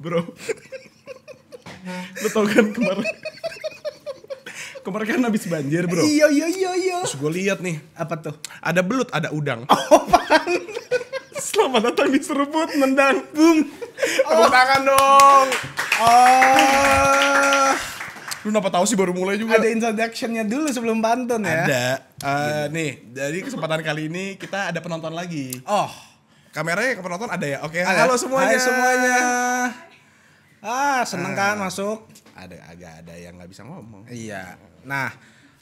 bro lo tau kan kemarin kemarin kan habis banjir bro iya iya iya iya terus gue liat nih apa tuh ada belut ada udang oh Selamat datang di Seruput Mendang Boom Tepuk oh. tangan dong. Oh. Lu kenapa tahu sih baru mulai juga? Ada introductionnya dulu sebelum pantun ya. Ada. Uh, nih, jadi kesempatan kali ini kita ada penonton lagi. Oh. Kameranya ke penonton ada ya? Oke, okay, halo semuanya. Hai semuanya. Ah, seneng uh. kan ah. masuk? Ada agak ada yang nggak bisa ngomong. Iya. Nah,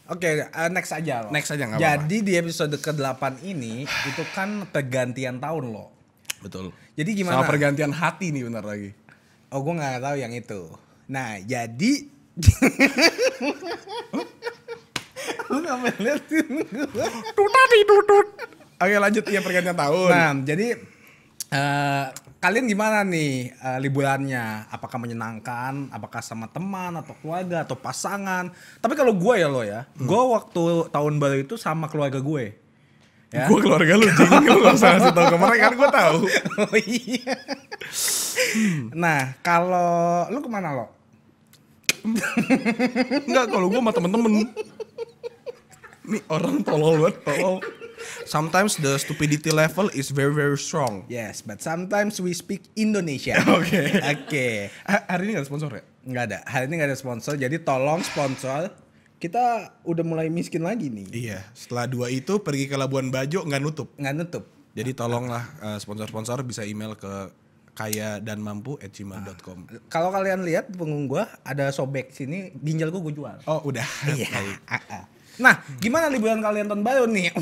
Oke, okay, uh, eh, next aja loh. Next aja nggak apa-apa. Jadi di episode ke-8 ini itu kan pergantian tahun loh. Betul. Jadi gimana? Sama pergantian hati nih bentar lagi. Oh, gue nggak tahu yang itu. Nah, jadi Lu gak ngeliatin gue. Oke lanjut, ya pergantian tahun. Nah, jadi uh, kalian gimana nih uh, liburannya? Apakah menyenangkan? Apakah sama teman atau keluarga atau pasangan? Tapi kalau gue ya lo ya, hmm. gue waktu tahun baru itu sama keluarga gue. Ya? Gue keluarga lu, jadi lu gak usah ngasih tau ke mereka, kan gue tau. Oh, iya. Hmm. Nah, kalau lu kemana lo? Enggak, kalau gue sama temen-temen. Nih orang tolol banget, tolol sometimes the stupidity level is very very strong. Yes, but sometimes we speak Indonesia. Oke. Oke. Okay. Hari ini gak ada sponsor ya? Gak ada. Hari ini gak ada sponsor. Jadi tolong sponsor. Kita udah mulai miskin lagi nih. Iya. Setelah dua itu pergi ke Labuan Bajo nggak nutup. Nggak nutup. Jadi tolonglah eh, sponsor-sponsor bisa email ke kaya dan mampu at gmail.com. Ah, kalau kalian lihat punggung gua ada sobek sini, ginjal gua gua jual. Oh, udah. Iya. Nah, gimana liburan kalian tahun baru nih?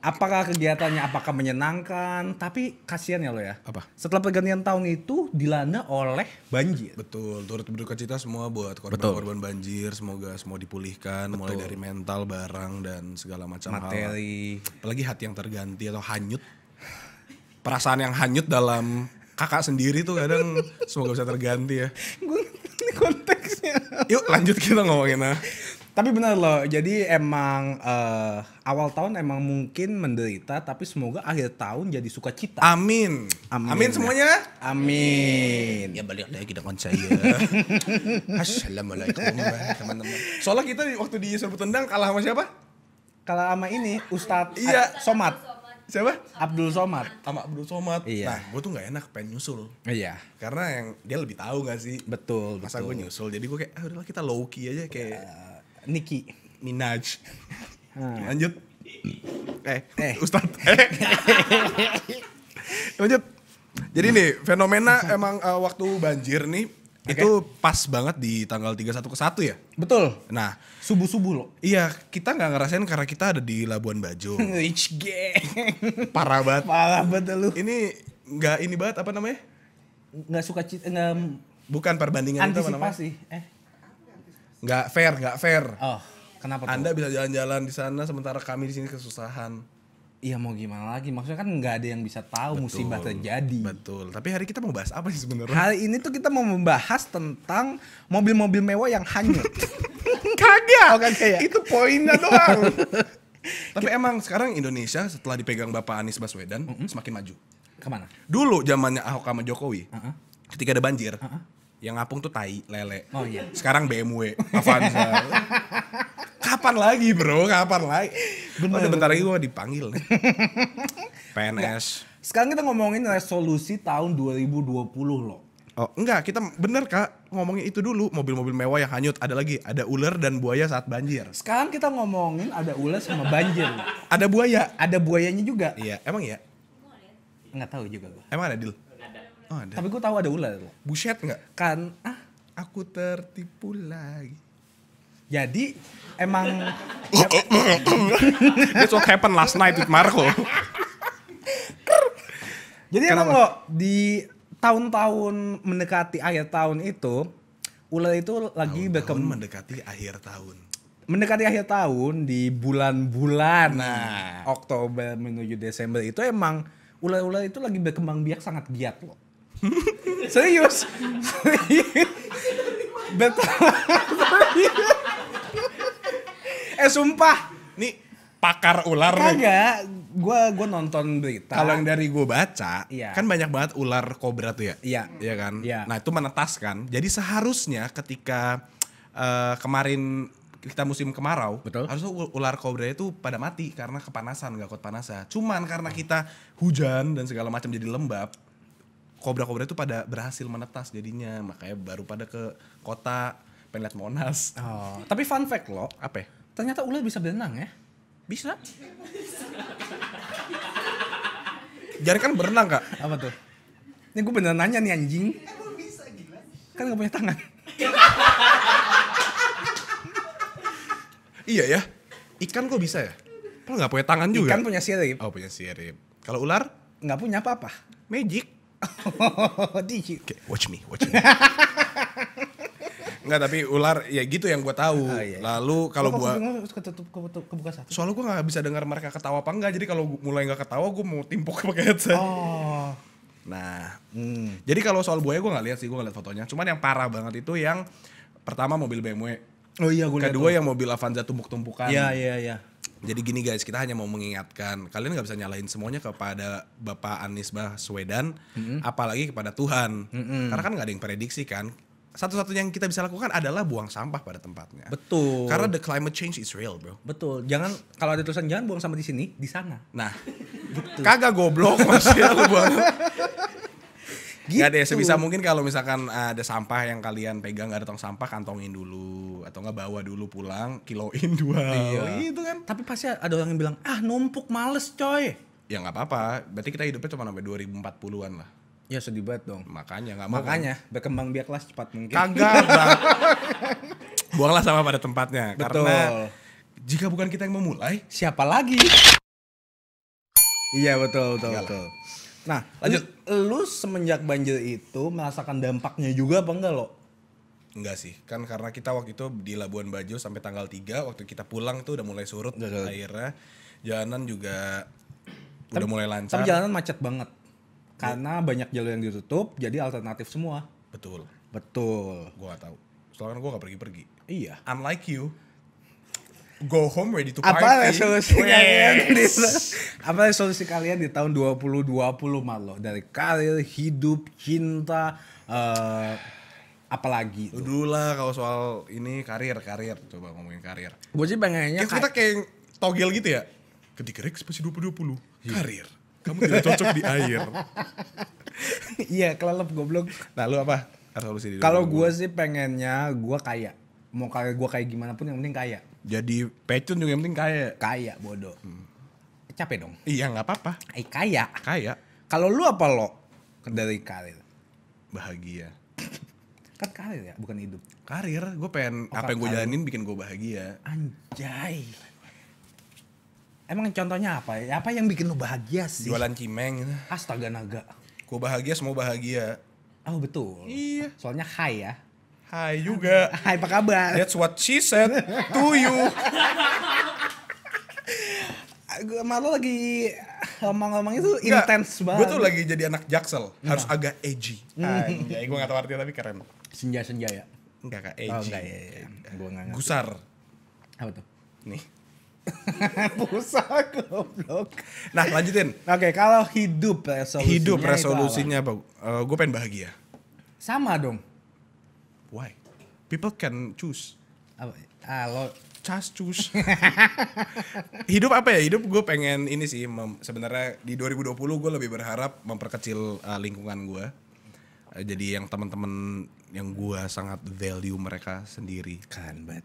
Apakah kegiatannya apakah menyenangkan? Tapi kasihan ya lo ya. Apa? Setelah pergantian tahun itu dilanda oleh banjir. Betul. Turut berduka cita semua buat korban-korban banjir. Semoga semua dipulihkan Betul. mulai dari mental, barang dan segala macam materi. Hal. Apalagi hati yang terganti atau hanyut. Perasaan yang hanyut dalam kakak sendiri tuh kadang semoga bisa terganti ya. Gue Yuk lanjut kita ngomongin lah. Tapi benar loh, jadi emang uh, awal tahun emang mungkin menderita, tapi semoga akhir tahun jadi sukacita. Amin. Amin. Amin semuanya. Amin. Ya balik lagi dengan saya. Assalamualaikum teman-teman. Soalnya kita waktu di serbu tendang kalah sama siapa? Kalah sama ini Ustadz iya. Eh, Somad siapa Abdul Somad sama Abdul Somad iya. nah gue tuh nggak enak pengen nyusul iya karena yang dia lebih tahu gak sih betul masa gue nyusul jadi gue kayak ah, udahlah kita low key aja kayak uh, Niki Minaj hmm. lanjut eh eh Ustad eh. lanjut jadi nih fenomena emang uh, waktu banjir nih Okay. Itu pas banget di tanggal 31 ke 1 ya? Betul. Nah. Subuh-subuh loh. Iya, kita nggak ngerasain karena kita ada di Labuan Bajo. Rich Parah banget. Parah banget lu. Ini nggak ini banget apa namanya? Nggak suka cita, gak... Bukan perbandingan Antisipasi. itu apa namanya? eh. Nggak fair, nggak fair. Oh, kenapa tuh? Anda bisa jalan-jalan di sana sementara kami di sini kesusahan. Iya mau gimana lagi maksudnya kan nggak ada yang bisa tahu betul, musibah terjadi. Betul. Tapi hari kita mau bahas apa sih sebenarnya? Hari ini tuh kita mau membahas tentang mobil-mobil mewah yang hanyut. kagak. Oh, kaya Itu poinnya doang. Tapi kita, emang sekarang Indonesia setelah dipegang Bapak Anies Baswedan uh -uh. semakin maju. Kemana? Dulu zamannya Ahok sama Jokowi, uh -uh. ketika ada banjir, uh -uh. yang ngapung tuh tai, lele. Oh iya. Sekarang BMW, Avanza. Kapan lagi bro? Kapan lagi? Bener. Oh, udah bentar lagi gue dipanggil PNS. Sekarang kita ngomongin resolusi tahun 2020 loh. Oh, enggak, kita bener Kak, ngomongin itu dulu. Mobil-mobil mewah yang hanyut, ada lagi, ada ular dan buaya saat banjir. Sekarang kita ngomongin ada ular sama banjir. ada buaya, ada buayanya juga. Iya, emang ya? Enggak tahu juga gua. Emang ada deal? Ada. Oh, ada. Tapi gua tahu ada ular. Buset enggak? Kan ah, aku tertipu lagi. Jadi emang That's what happened last night with Marco. Jadi Kenapa? emang lo di tahun-tahun mendekati akhir tahun itu ular itu lagi tahun, -tahun mendekati akhir tahun. Mendekati akhir tahun di bulan-bulan nah. Oktober menuju Desember itu emang ular-ular itu lagi berkembang biak sangat giat loh. serius. serius. Betul. eh sumpah nih pakar ular kagak gue gue nonton berita kalau yang dari gue baca iya. kan banyak banget ular kobra tuh ya iya iya kan iya. nah itu menetas kan jadi seharusnya ketika uh, kemarin kita musim kemarau, Betul. harusnya ular kobra itu pada mati karena kepanasan, gak kuat panasnya. Cuman karena kita hujan dan segala macam jadi lembab, kobra-kobra itu pada berhasil menetas jadinya, makanya baru pada ke kota pengen lihat Monas. Oh, tapi fun fact loh. apa? Ya? Ternyata ular bisa berenang ya? Bisa. jari kan berenang kak? Apa tuh? Ini gue beneran nanya nih anjing. Kan gak punya tangan. iya ya. Ikan kok bisa ya? Kalau nggak punya tangan juga. Ikan punya sirip. Oh punya sirip. Kalau ular? Nggak punya apa-apa. Magic. Oh, okay, watch me, watch me. Enggak tapi ular ya gitu yang gue tahu. Oh, iya. Lalu kalau gue Soalnya gue nggak bisa dengar mereka ketawa apa enggak. Jadi kalau mulai nggak ketawa gue mau timpuk pakai headset. Oh. Nah, hmm. jadi kalau soal buaya gue nggak lihat sih, gue nggak lihat fotonya. Cuman yang parah banget itu yang pertama mobil BMW. Oh iya, gue Kedua yang mobil Avanza tumpuk-tumpukan. Iya iya iya. Jadi gini guys, kita hanya mau mengingatkan kalian nggak bisa nyalain semuanya kepada Bapak Anies Baswedan, mm -hmm. apalagi kepada Tuhan, mm -hmm. karena kan nggak ada yang prediksi kan satu-satunya yang kita bisa lakukan adalah buang sampah pada tempatnya. Betul. Karena the climate change is real, bro. Betul. Jangan kalau ada tulisan jangan buang sampah di sini, di sana. Nah, gitu. kagak goblok maksudnya lu buang. gitu. Gak deh, sebisa mungkin kalau misalkan ada sampah yang kalian pegang gak ada tong sampah, kantongin dulu atau gak bawa dulu pulang, kiloin dua. Iya. Oh, itu kan. Tapi pasti ada orang yang bilang, "Ah, numpuk males, coy." Ya gak apa-apa. Berarti kita hidupnya cuma sampai 2040-an lah. Ya sedih banget dong. Makanya nggak mau. Makanya berkembang biaklah cepat mungkin. Kagak bang. Buanglah sama pada tempatnya. Betul. Karena jika bukan kita yang memulai, siapa lagi? Iya betul betul betul. Nah lanjut. Lu, semenjak banjir itu merasakan dampaknya juga apa enggak lo? Enggak sih, kan karena kita waktu itu di Labuan Bajo sampai tanggal 3 waktu kita pulang tuh udah mulai surut Betul. airnya. Jalanan juga tapi, udah mulai lancar. Tapi jalanan macet banget. Karena banyak jalur yang ditutup, jadi alternatif semua. Betul. Betul. gue gak tahu. Soalnya kan gue gak pergi-pergi. Iya. Unlike you, go home ready to party. Apa resolusi yes. kalian di Apa resolusi kalian di tahun 2020 malo Dari karir, hidup, cinta, uh, apalagi itu? Dulu lah kalau soal ini karir, karir. Coba ngomongin karir. Gue sih pengennya... Kita, kayak togel gitu ya. dua puluh dua iya. puluh Karir kamu tidak cocok di air. iya, kelelep goblok. Nah, lu apa? Resolusi Kalau gue sih pengennya gue kaya. Mau kaya gue kayak gimana pun yang penting kaya. Jadi pecun juga yang penting kaya. Kaya bodoh. Hmm. Capek dong. Iya nggak apa-apa. Eh, kaya. Kaya. Kalau lu apa lo dari karir? Bahagia. kan karir ya, bukan hidup. Karir, gue pengen oh, apa kan yang gue jalanin bikin gue bahagia. Anjay. Emang contohnya apa ya? Apa yang bikin lu bahagia sih? Jualan cimeng. Astaga naga. Gue bahagia semua bahagia. Oh betul. Iya. Soalnya high ya. Hai juga. Hai apa kabar? That's what she said to you. gue lagi ngomong-ngomong itu intens banget. Gue tuh lagi jadi anak jaksel, nah. harus agak edgy. Hmm. Anjay, ah, ya, gue gak tau artinya tapi keren. Senja-senja ya? Enggak, kak, oh, edgy. Oh, enggak, ya, ya, ya. Gua gak Gusar. Apa tuh? Nih. Pusat goblok. Nah lanjutin. Oke okay, kalau hidup resolusinya Hidup resolusinya apa? Uh, eh, gue pengen bahagia. Sama dong. Why? People can choose. Apa? Ah, lo Just choose. hidup apa ya? Hidup gue pengen ini sih sebenarnya di 2020 gue lebih berharap memperkecil uh, lingkungan gue. Uh, jadi yang teman-teman yang gue sangat value mereka sendiri. Kan bet.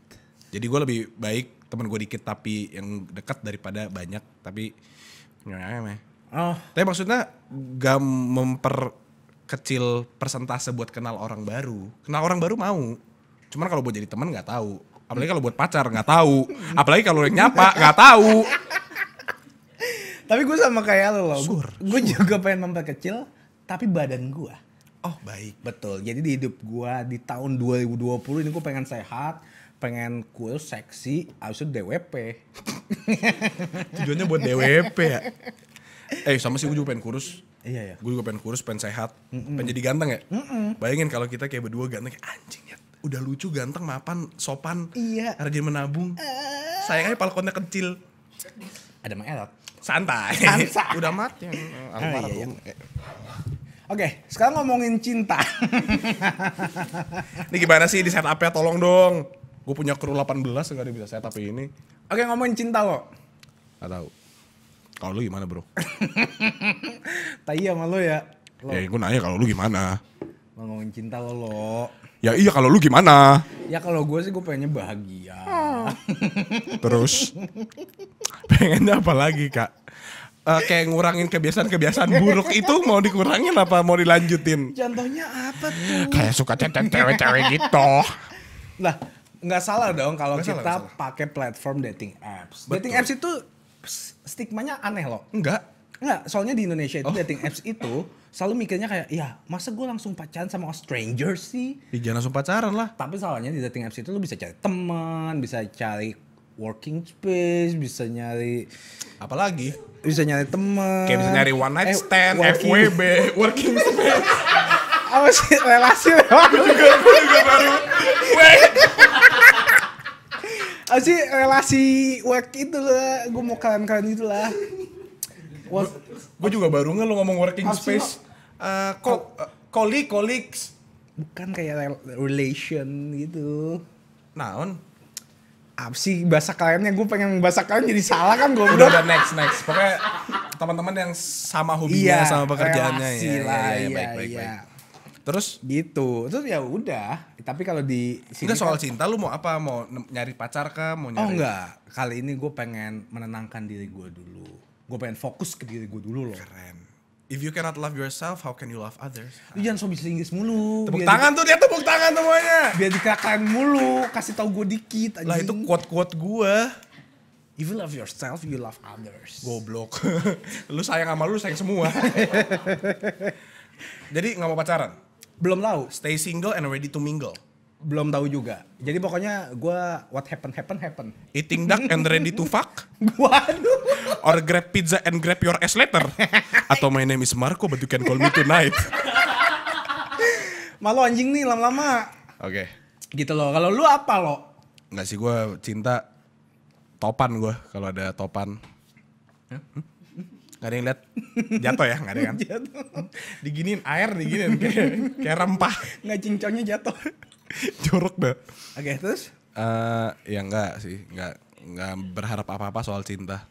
Jadi gue lebih baik teman gue dikit tapi yang dekat daripada banyak tapi Oh. Tapi maksudnya gak memperkecil persentase buat kenal orang baru. Kenal orang baru mau. Cuman kalau buat jadi teman nggak tahu. Apalagi kalau buat pacar nggak tahu. Apalagi kalau yang nyapa nggak tahu. tapi gue sama kayak lo loh. Gue juga pengen memperkecil tapi badan gue. Oh baik. Betul. Jadi di hidup gue di tahun 2020 ini gue pengen sehat pengen cool, seksi, abis itu DWP. Tujuannya buat DWP ya? Eh sama sih gue juga pengen kurus. Iya ya. Gue juga pengen kurus, pengen sehat, mm -mm. pengen jadi ganteng ya. Mm -mm. Bayangin kalau kita kayak berdua ganteng, kayak anjing ya. Udah lucu, ganteng, mapan, sopan, iya. rajin menabung. Uh. Eh. Sayangnya palkonnya kecil. Ada mah elok. Santai. Santai. Udah mati. oh, iya, iya. Oke, sekarang ngomongin cinta. Ini gimana sih di setupnya? Tolong dong gue punya kru 18 enggak ada bisa saya tapi ini oke ngomongin cinta lo nggak tahu kalau lu gimana bro tai iya sama ya? lo ya ya gue nanya kalau lu gimana ngomongin cinta lo lo ya iya kalau lu gimana ya kalau gue sih gue pengennya bahagia ah. terus pengennya apa lagi kak uh, kayak ngurangin kebiasaan-kebiasaan buruk itu mau dikurangin apa mau dilanjutin? Contohnya apa tuh? Kayak suka cewek-cewek gitu. Lah, nggak salah dong kalau kita pakai platform dating apps. Betul. Dating apps itu stigmanya aneh loh. Enggak. Enggak, soalnya di Indonesia itu oh. dating apps itu selalu mikirnya kayak, ya masa gue langsung pacaran sama stranger sih? Ya, jangan langsung pacaran lah. Tapi soalnya di dating apps itu lu bisa cari teman, bisa cari working space, bisa nyari apalagi? Bisa nyari teman. Kayak bisa nyari one night eh, stand, working. FWB, working space. Apa sih relasi? Gue juga, gue juga baru. Wait apa sih relasi work itu gitu lah gue mau kalian-kalian itu lah gue juga baru nggak lo ngomong working Asi, space uh, ko uh, bukan kayak relation gitu naon apa sih bahasa kaliannya gue pengen bahasa kalian jadi salah kan gue udah udah next next pokoknya teman-teman yang sama hobinya iya, sama pekerjaannya relasi ya, lah, ya, ya, ya, baik, baik, iya. baik baik. Terus gitu. Terus ya udah. Tapi kalau di sini Udah soal kan, cinta lu mau apa? Mau nyari pacar kah? Mau nyari Oh enggak. Kali ini gue pengen menenangkan diri gue dulu. Gue pengen fokus ke diri gue dulu loh. Keren. If you cannot love yourself, how can you love others? Lu jangan so bisa Inggris mulu. Tepuk biar tangan di... tuh dia tepuk tangan semuanya. Biar dikerakan mulu, kasih tau gue dikit anjing. Lah itu quote-quote gue. If you love yourself, you love others. Goblok. lu sayang sama lu, sayang semua. Jadi nggak mau pacaran? Belum tahu. Stay single and ready to mingle. Belum tahu juga. Jadi pokoknya gue what happen happen happen. Eating duck and ready to fuck. Waduh. Or grab pizza and grab your ass later. Atau my name is Marco but you can call me tonight. Malu anjing nih lama-lama. Oke. Okay. Gitu loh. Kalau lu apa lo? Enggak sih gue cinta topan gue kalau ada topan. Hmm? Gak ada yang lihat jatuh ya, gak ada kan? jatuh. Diginin air, diginin kayak, kayak rempah. Nggak cincangnya jatuh. Jorok dah. Oke, okay, terus? Uh, ya enggak sih, enggak nggak berharap apa-apa soal cinta.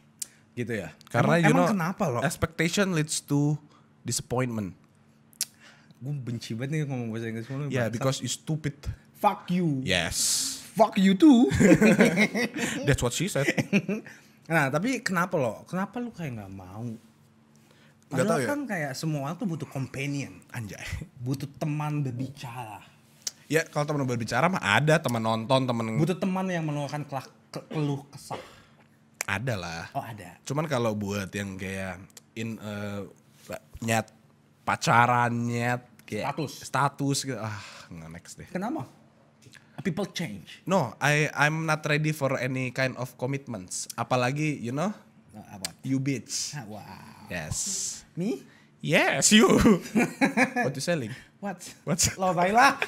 Gitu ya. Karena emang, you emang know, kenapa lo? Expectation leads to disappointment. Gue benci banget nih ngomong bahasa Inggris mulu. Yeah, because you stupid. Fuck you. Yes. Fuck you too. That's what she said. Nah, tapi kenapa lo? Kenapa lo kayak nggak mau? Padahal gak ya. kan ya. kayak semua orang tuh butuh companion. Anjay. Butuh teman berbicara. Ya, kalau teman berbicara mah ada, teman nonton, teman Butuh teman yang meluangkan kelak keluh kesah. Ada lah. Oh, ada. Cuman kalau buat yang kayak in uh, nyat pacaran nyet kayak status status gitu ah nggak next deh kenapa people change. No, I I'm not ready for any kind of commitments. Apalagi you know, About nah, You bitch. Ah, wow. Yes. Me? Yes, you. What you selling? What? What? Lo baiklah.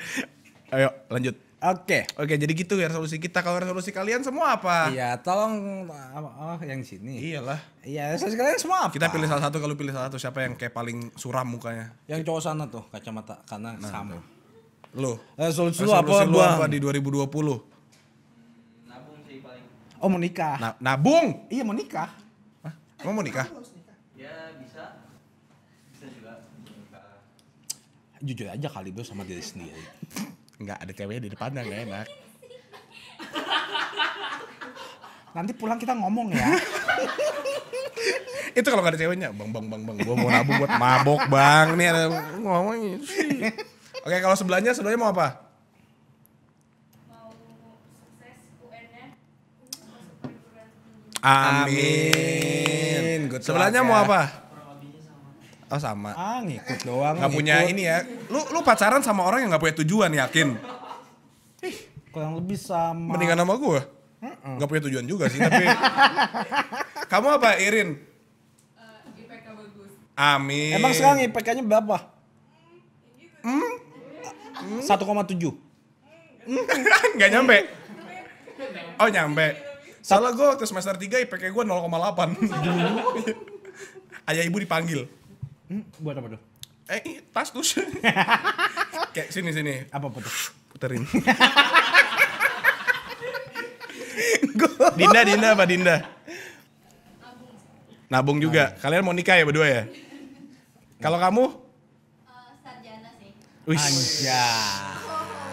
Ayo lanjut. Oke. Okay. Oke, okay, jadi gitu ya resolusi kita. Kalau resolusi kalian semua apa? Iya, tolong ah, oh yang sini. Iyalah. Iya, resolusi kalian semua apa? Kita pilih salah satu kalau pilih salah satu siapa yang kayak paling suram mukanya. Yang cowok sana tuh kacamata kanan nah, sama. Tuh. Lo. Resolusi, eh, lu apa, lu apa di 2020? Nabung sih paling. Oh, mau nikah. Na nabung? Iya, mau nikah. Hah? Emang mau nikah? Ya, bisa. Bisa juga. Nikah. Jujur aja kali bro sama diri sendiri. Enggak, ada ceweknya di depannya enggak enak. Nanti pulang kita ngomong ya. itu kalau gak ada ceweknya, bang bang bang bang, gue mau nabung buat mabok bang nih ada ngomong sih. Oke, kalau sebelahnya sebelahnya mau apa? Amin. Good sebelahnya mau ya. apa? Oh sama. Ah ngikut doang. Gak ngikut. punya ini ya. Lu lu pacaran sama orang yang gak punya tujuan yakin? Ih, kurang lebih sama. Mendingan sama gue. Mm -mm. Gak punya tujuan juga sih tapi. Kamu apa Irin? Uh, eh, IPK bagus. Amin. Emang sekarang IPK-nya berapa? Hmm? satu koma tujuh Enggak nyampe. Oh nyampe. Salah gue waktu semester tiga IPK gue nol koma delapan Ayah ibu dipanggil. Hmm, buat apa tuh? Eh, tas tuh. Kayak sini sini. Apa putarin Puterin. Dinda, Dinda apa Dinda? Nabung juga. Kalian mau nikah ya berdua ya? Kalau kamu Anja.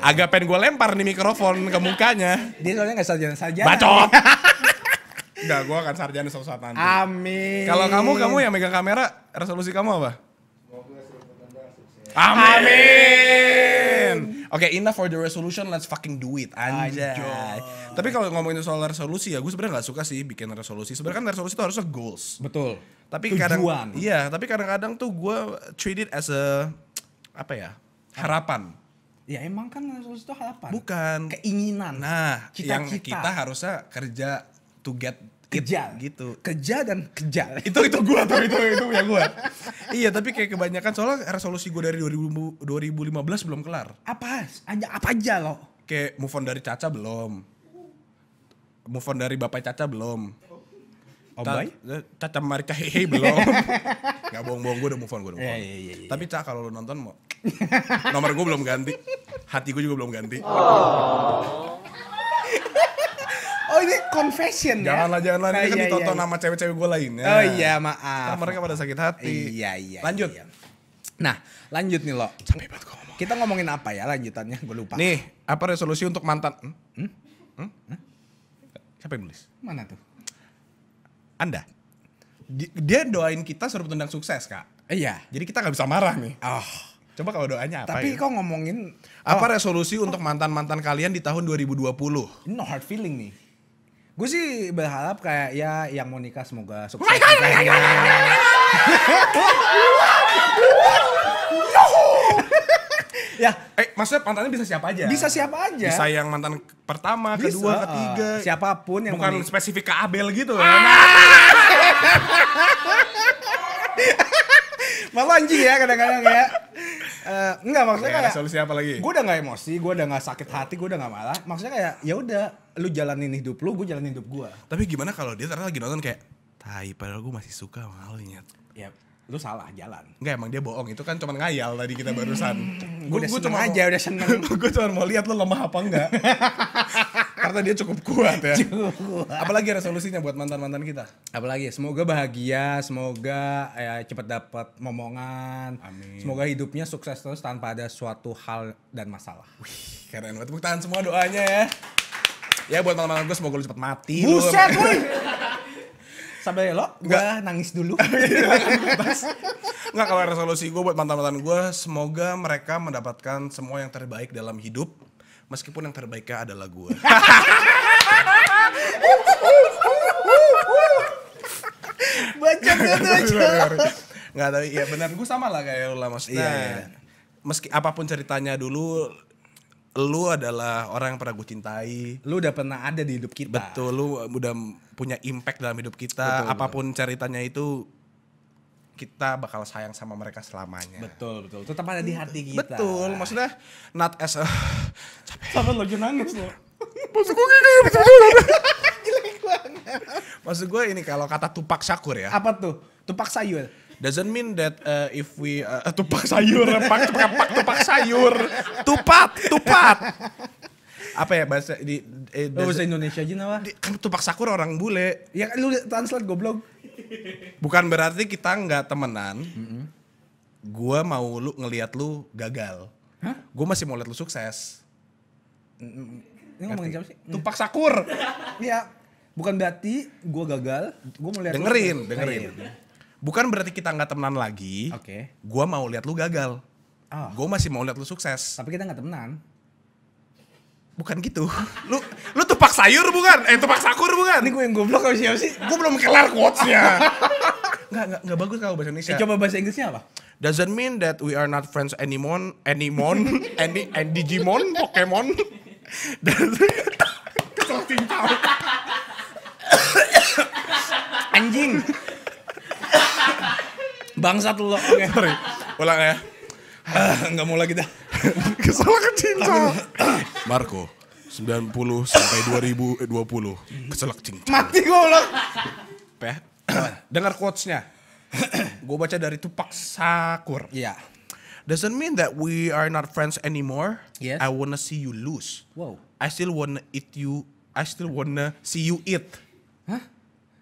Agak pengen gue lempar nih mikrofon ke mukanya. Dia soalnya gak sarjana saja Bacot. Enggak, gue akan sarjana suatu saat nanti. Amin. Kalau kamu, kamu yang megang kamera, resolusi kamu apa? Amin. Amin. Oke, okay, enough for the resolution, let's fucking do it. Anjay. Tapi kalau ngomongin soal resolusi ya, gue sebenarnya nggak suka sih bikin resolusi. Sebenarnya kan resolusi itu harusnya goals. Betul. Tapi Tujuan. kadang iya, tapi kadang-kadang tuh gue treat it as a apa ya? harapan. Ya emang kan resolusi itu harapan. Bukan. Keinginan. Nah, cita -cita. yang kita harusnya kerja to get kerja gitu. Kerja dan kejar. itu itu gue tuh itu itu yang gue iya, tapi kayak kebanyakan soalnya resolusi gue dari 2000, 2015 belum kelar. Apa? Aja apa aja lo? Kayak move on dari Caca belum. Move on dari Bapak Caca belum. Oh Ta eh, Caca Marika Hehe belum. Gak bohong-bohong gue udah move on gue udah move iya, on. Yeah, yeah, yeah, Tapi caca kalau lu nonton Nomor gue belum ganti. Hati gue juga belum ganti. Oh. Oh ini confession janganlah, ya? Janganlah, janganlah. Ini oh, kan iya, ditonton iya. sama cewek-cewek gue lainnya. Oh iya, maaf. Nah, mereka pada sakit hati. Iya, iya. Lanjut. Iya. iya. Nah, lanjut nih lo. Capek banget gue ngomong. Kita ngomongin apa ya lanjutannya? Gue lupa. Nih, apa resolusi untuk mantan? Hmm? Hmm? Hmm? Siapa yang nulis? Mana tuh? Anda. Dia doain kita suruh tendang sukses, Kak. Iya. Jadi kita gak bisa marah nih. Oh. Coba kalau doanya apa? Tapi ya? kok ngomongin apa oh, resolusi untuk mantan-mantan kalian di tahun 2020? Ini no hard feeling nih. Gue sih berharap kayak ya yang mau nikah semoga sukses god. ya, eh maksudnya mantannya bisa siapa aja? Bisa siapa aja. Bisa yang mantan pertama, bisa, kedua, ketiga. siapapun yang bukan mau spesifik ke Abel gitu. Ah! Malu anjing ya kadang-kadang ya uh, enggak maksudnya kayak solusi apa lagi? Gue udah nggak emosi, gue udah nggak sakit hati, gue udah nggak marah. Maksudnya kayak ya udah, lu jalanin hidup lu, gue jalanin hidup gue. Tapi gimana kalau dia ternyata lagi nonton kayak, tapi padahal gue masih suka malunya. lu lu salah jalan nggak emang dia bohong itu kan cuma ngayal tadi kita hmm. barusan hmm, gue cuma aja udah seneng gue cuma mau lihat lu lemah apa enggak karena dia cukup kuat ya cukup. apalagi resolusinya buat mantan mantan kita apalagi semoga bahagia semoga ya, cepat dapat momongan Amin. semoga hidupnya sukses terus tanpa ada suatu hal dan masalah Wih, keren banget tangan semua doanya ya ya buat mantan mantan gue semoga lu cepat mati buset sampai lo gue nangis dulu iya. nggak kalau resolusi gue buat mantan mantan gue semoga mereka mendapatkan semua yang terbaik dalam hidup meskipun yang terbaiknya adalah gue baca baca nggak tapi ya benar gue sama lah kayak lo lah maksudnya iya, iya. meski apapun ceritanya dulu lu adalah orang yang pernah gue cintai. Lu udah pernah ada di hidup kita. Betul, lu uh, udah punya impact dalam hidup kita. Betul, Apapun betul. ceritanya itu kita bakal sayang sama mereka selamanya. Betul, betul. Tetap ada di hati kita. Betul, maksudnya not as a... capek. Sampai lagi nangis lo. Maksud gue kayak gitu, Maksud gue ini kalau kata tupak syakur ya. Apa tuh? Tupak sayur doesn't mean that uh, if we uh, tupak sayur, pak tupak, pak, tupak sayur, tupat, tupat. Apa ya bahasa di eh, oh, bahasa Indonesia aja nawa? kan tupak sakur orang bule. Ya kan lu translate goblok. Bukan berarti kita nggak temenan. Mm -hmm. Gua mau lu ngelihat lu gagal. Hah? Gua masih mau lihat lu sukses. Ini ngomongin siapa sih? Mm. Tupak Sakur. Iya. Bukan berarti gue gagal, gue mau lihat dengerin, lu. dengerin. dengerin. Iya, iya bukan berarti kita nggak temenan lagi. Oke. Okay. Gua mau lihat lu gagal. Oh. Gua masih mau lihat lu sukses. Tapi kita nggak temenan. Bukan gitu. lu lu tupak sayur bukan? Eh tupak sakur bukan? Ini gue yang goblok kau siapa sih? Gue belum kelar quotes-nya. gak, gak, bagus kalau bahasa Indonesia. Eh, coba bahasa Inggrisnya apa? Doesn't mean that we are not friends anymore, anymore, any, and Digimon, Pokemon. Kesel cincau. Anjing. Bangsat lo. Oke. Sorry. Ulang ya. Enggak ah, mau lagi dah. Kesalah cinta. Marco. 90 sampai 2020 keselak cinta. Mati gue ulang, Peh. Dengar quotes-nya. gue baca dari Tupak Sakur. Iya. Doesn't mean that we are not friends anymore. Yes. I wanna see you lose. Wow. I still wanna eat you. I still wanna see you eat. Hah?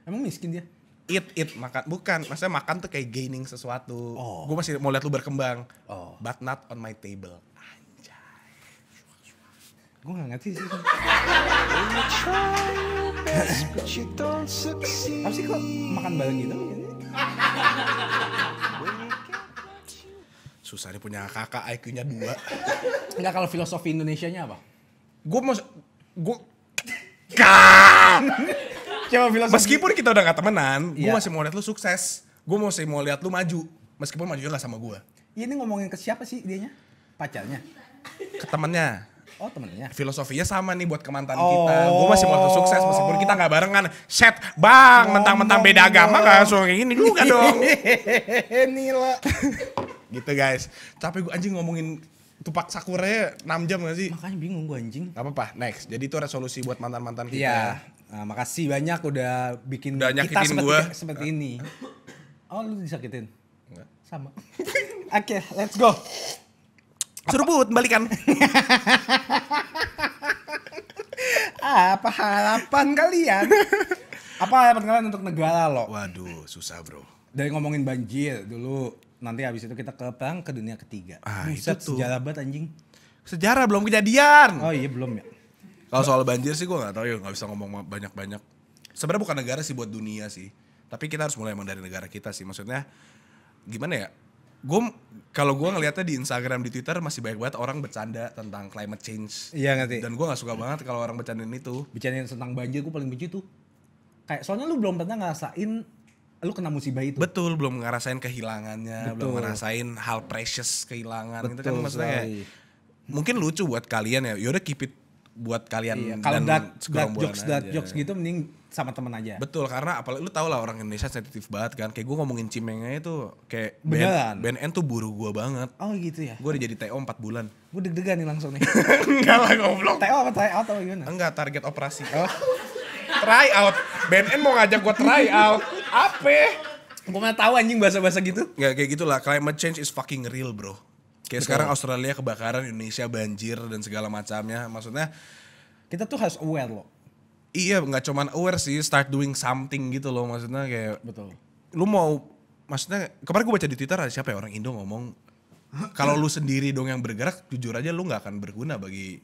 Emang miskin dia? eat eat makan bukan maksudnya makan tuh kayak gaining sesuatu oh. gue masih mau lihat lu berkembang oh. but not on my table Gue gak ngerti sih. Apa sih kok makan bareng gitu? Susah nih punya kakak IQ-nya dua. Enggak kalau filosofi Indonesia-nya apa? Gue mau... Gue... Coba filosofi. Meskipun kita udah gak temenan, gue iya. masih mau lihat lu sukses. Gue masih mau lihat lu maju. Meskipun maju lah sama gue. Ini ngomongin ke siapa sih dianya? Pacarnya? Ke temennya. Oh temennya. Filosofinya sama nih buat kemantan oh. kita. Gue masih mau sukses meskipun kita gak barengan. Set bang, oh, mentang-mentang beda agama gak langsung kayak gini juga dong. ini lah. gitu guys. Tapi gue anjing ngomongin tupak sakura 6 jam gak sih? Makanya bingung gue anjing. Gak apa-apa, next. Jadi itu resolusi buat mantan-mantan kita. Iya. Nah, makasih banyak udah bikin udah kita seperti, gua. seperti ini. Oh, lu disakitin? Enggak. Sama. Oke, okay, let's go. Suruh balikan. Apa harapan kalian? Apa harapan kalian untuk negara lo? Waduh, susah bro. Dari ngomongin banjir dulu, nanti habis itu kita ke perang ke dunia ketiga. Ah, Buset, itu tuh. sejarah banget anjing. Sejarah belum kejadian. Oh iya belum ya. Kalau soal banjir sih gue gak tau ya gak bisa ngomong banyak-banyak. Sebenarnya bukan negara sih buat dunia sih. Tapi kita harus mulai emang dari negara kita sih. Maksudnya gimana ya? gue kalau gue ngelihatnya di Instagram di Twitter masih banyak banget orang bercanda tentang climate change. Iya ngerti. Dan gue nggak suka banget kalau orang bercandain itu. Bercandain tentang banjir gue paling benci tuh. Kayak soalnya lu belum pernah ngerasain lu kena musibah itu. Betul, belum ngerasain kehilangannya, Betul. belum ngerasain hal precious kehilangan Betul, gitu kan maksudnya kayak, mungkin lucu buat kalian ya. Yaudah keep it buat kalian iya, kalau dat jokes dark jokes gitu mending sama temen aja betul karena apalagi lu tau lah orang Indonesia sensitif banget kan kayak gue ngomongin cimengnya itu kayak Beneran? band, band N tuh buru gue banget oh gitu ya gue udah jadi TO 4 bulan gue deg-degan nih langsung nih enggak lah goblok TO apa try out atau gimana enggak target operasi oh. try out band N mau ngajak gue try out apa gue mana tahu anjing bahasa-bahasa gitu Enggak kayak gitulah climate change is fucking real bro Kayak Betul. sekarang Australia kebakaran, Indonesia banjir dan segala macamnya. Maksudnya kita tuh harus aware loh. Iya, nggak cuman aware sih, start doing something gitu loh maksudnya kayak. Betul. Lu mau maksudnya kemarin gue baca di Twitter ada siapa ya orang Indo ngomong kalau lu sendiri dong yang bergerak, jujur aja lu nggak akan berguna bagi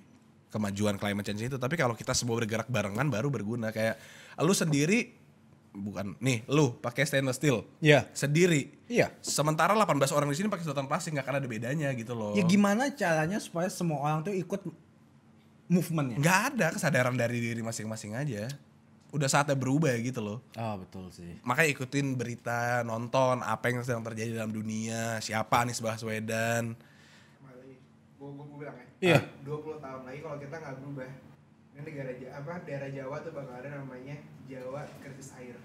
kemajuan climate change itu. Tapi kalau kita semua bergerak barengan baru berguna. Kayak lu sendiri bukan nih lu pakai stainless steel ya sendiri iya sementara 18 orang di sini pakai sedotan plastik nggak karena ada bedanya gitu loh ya gimana caranya supaya semua orang tuh ikut movementnya nggak ada kesadaran dari diri masing-masing aja udah saatnya berubah gitu loh ah oh, betul sih makanya ikutin berita nonton apa yang sedang terjadi dalam dunia siapa Anies Baswedan gue gue bilang ya iya. puluh 20 tahun lagi kalau kita nggak berubah ini negara apa daerah Jawa tuh bakal ada namanya Jawa kritis air.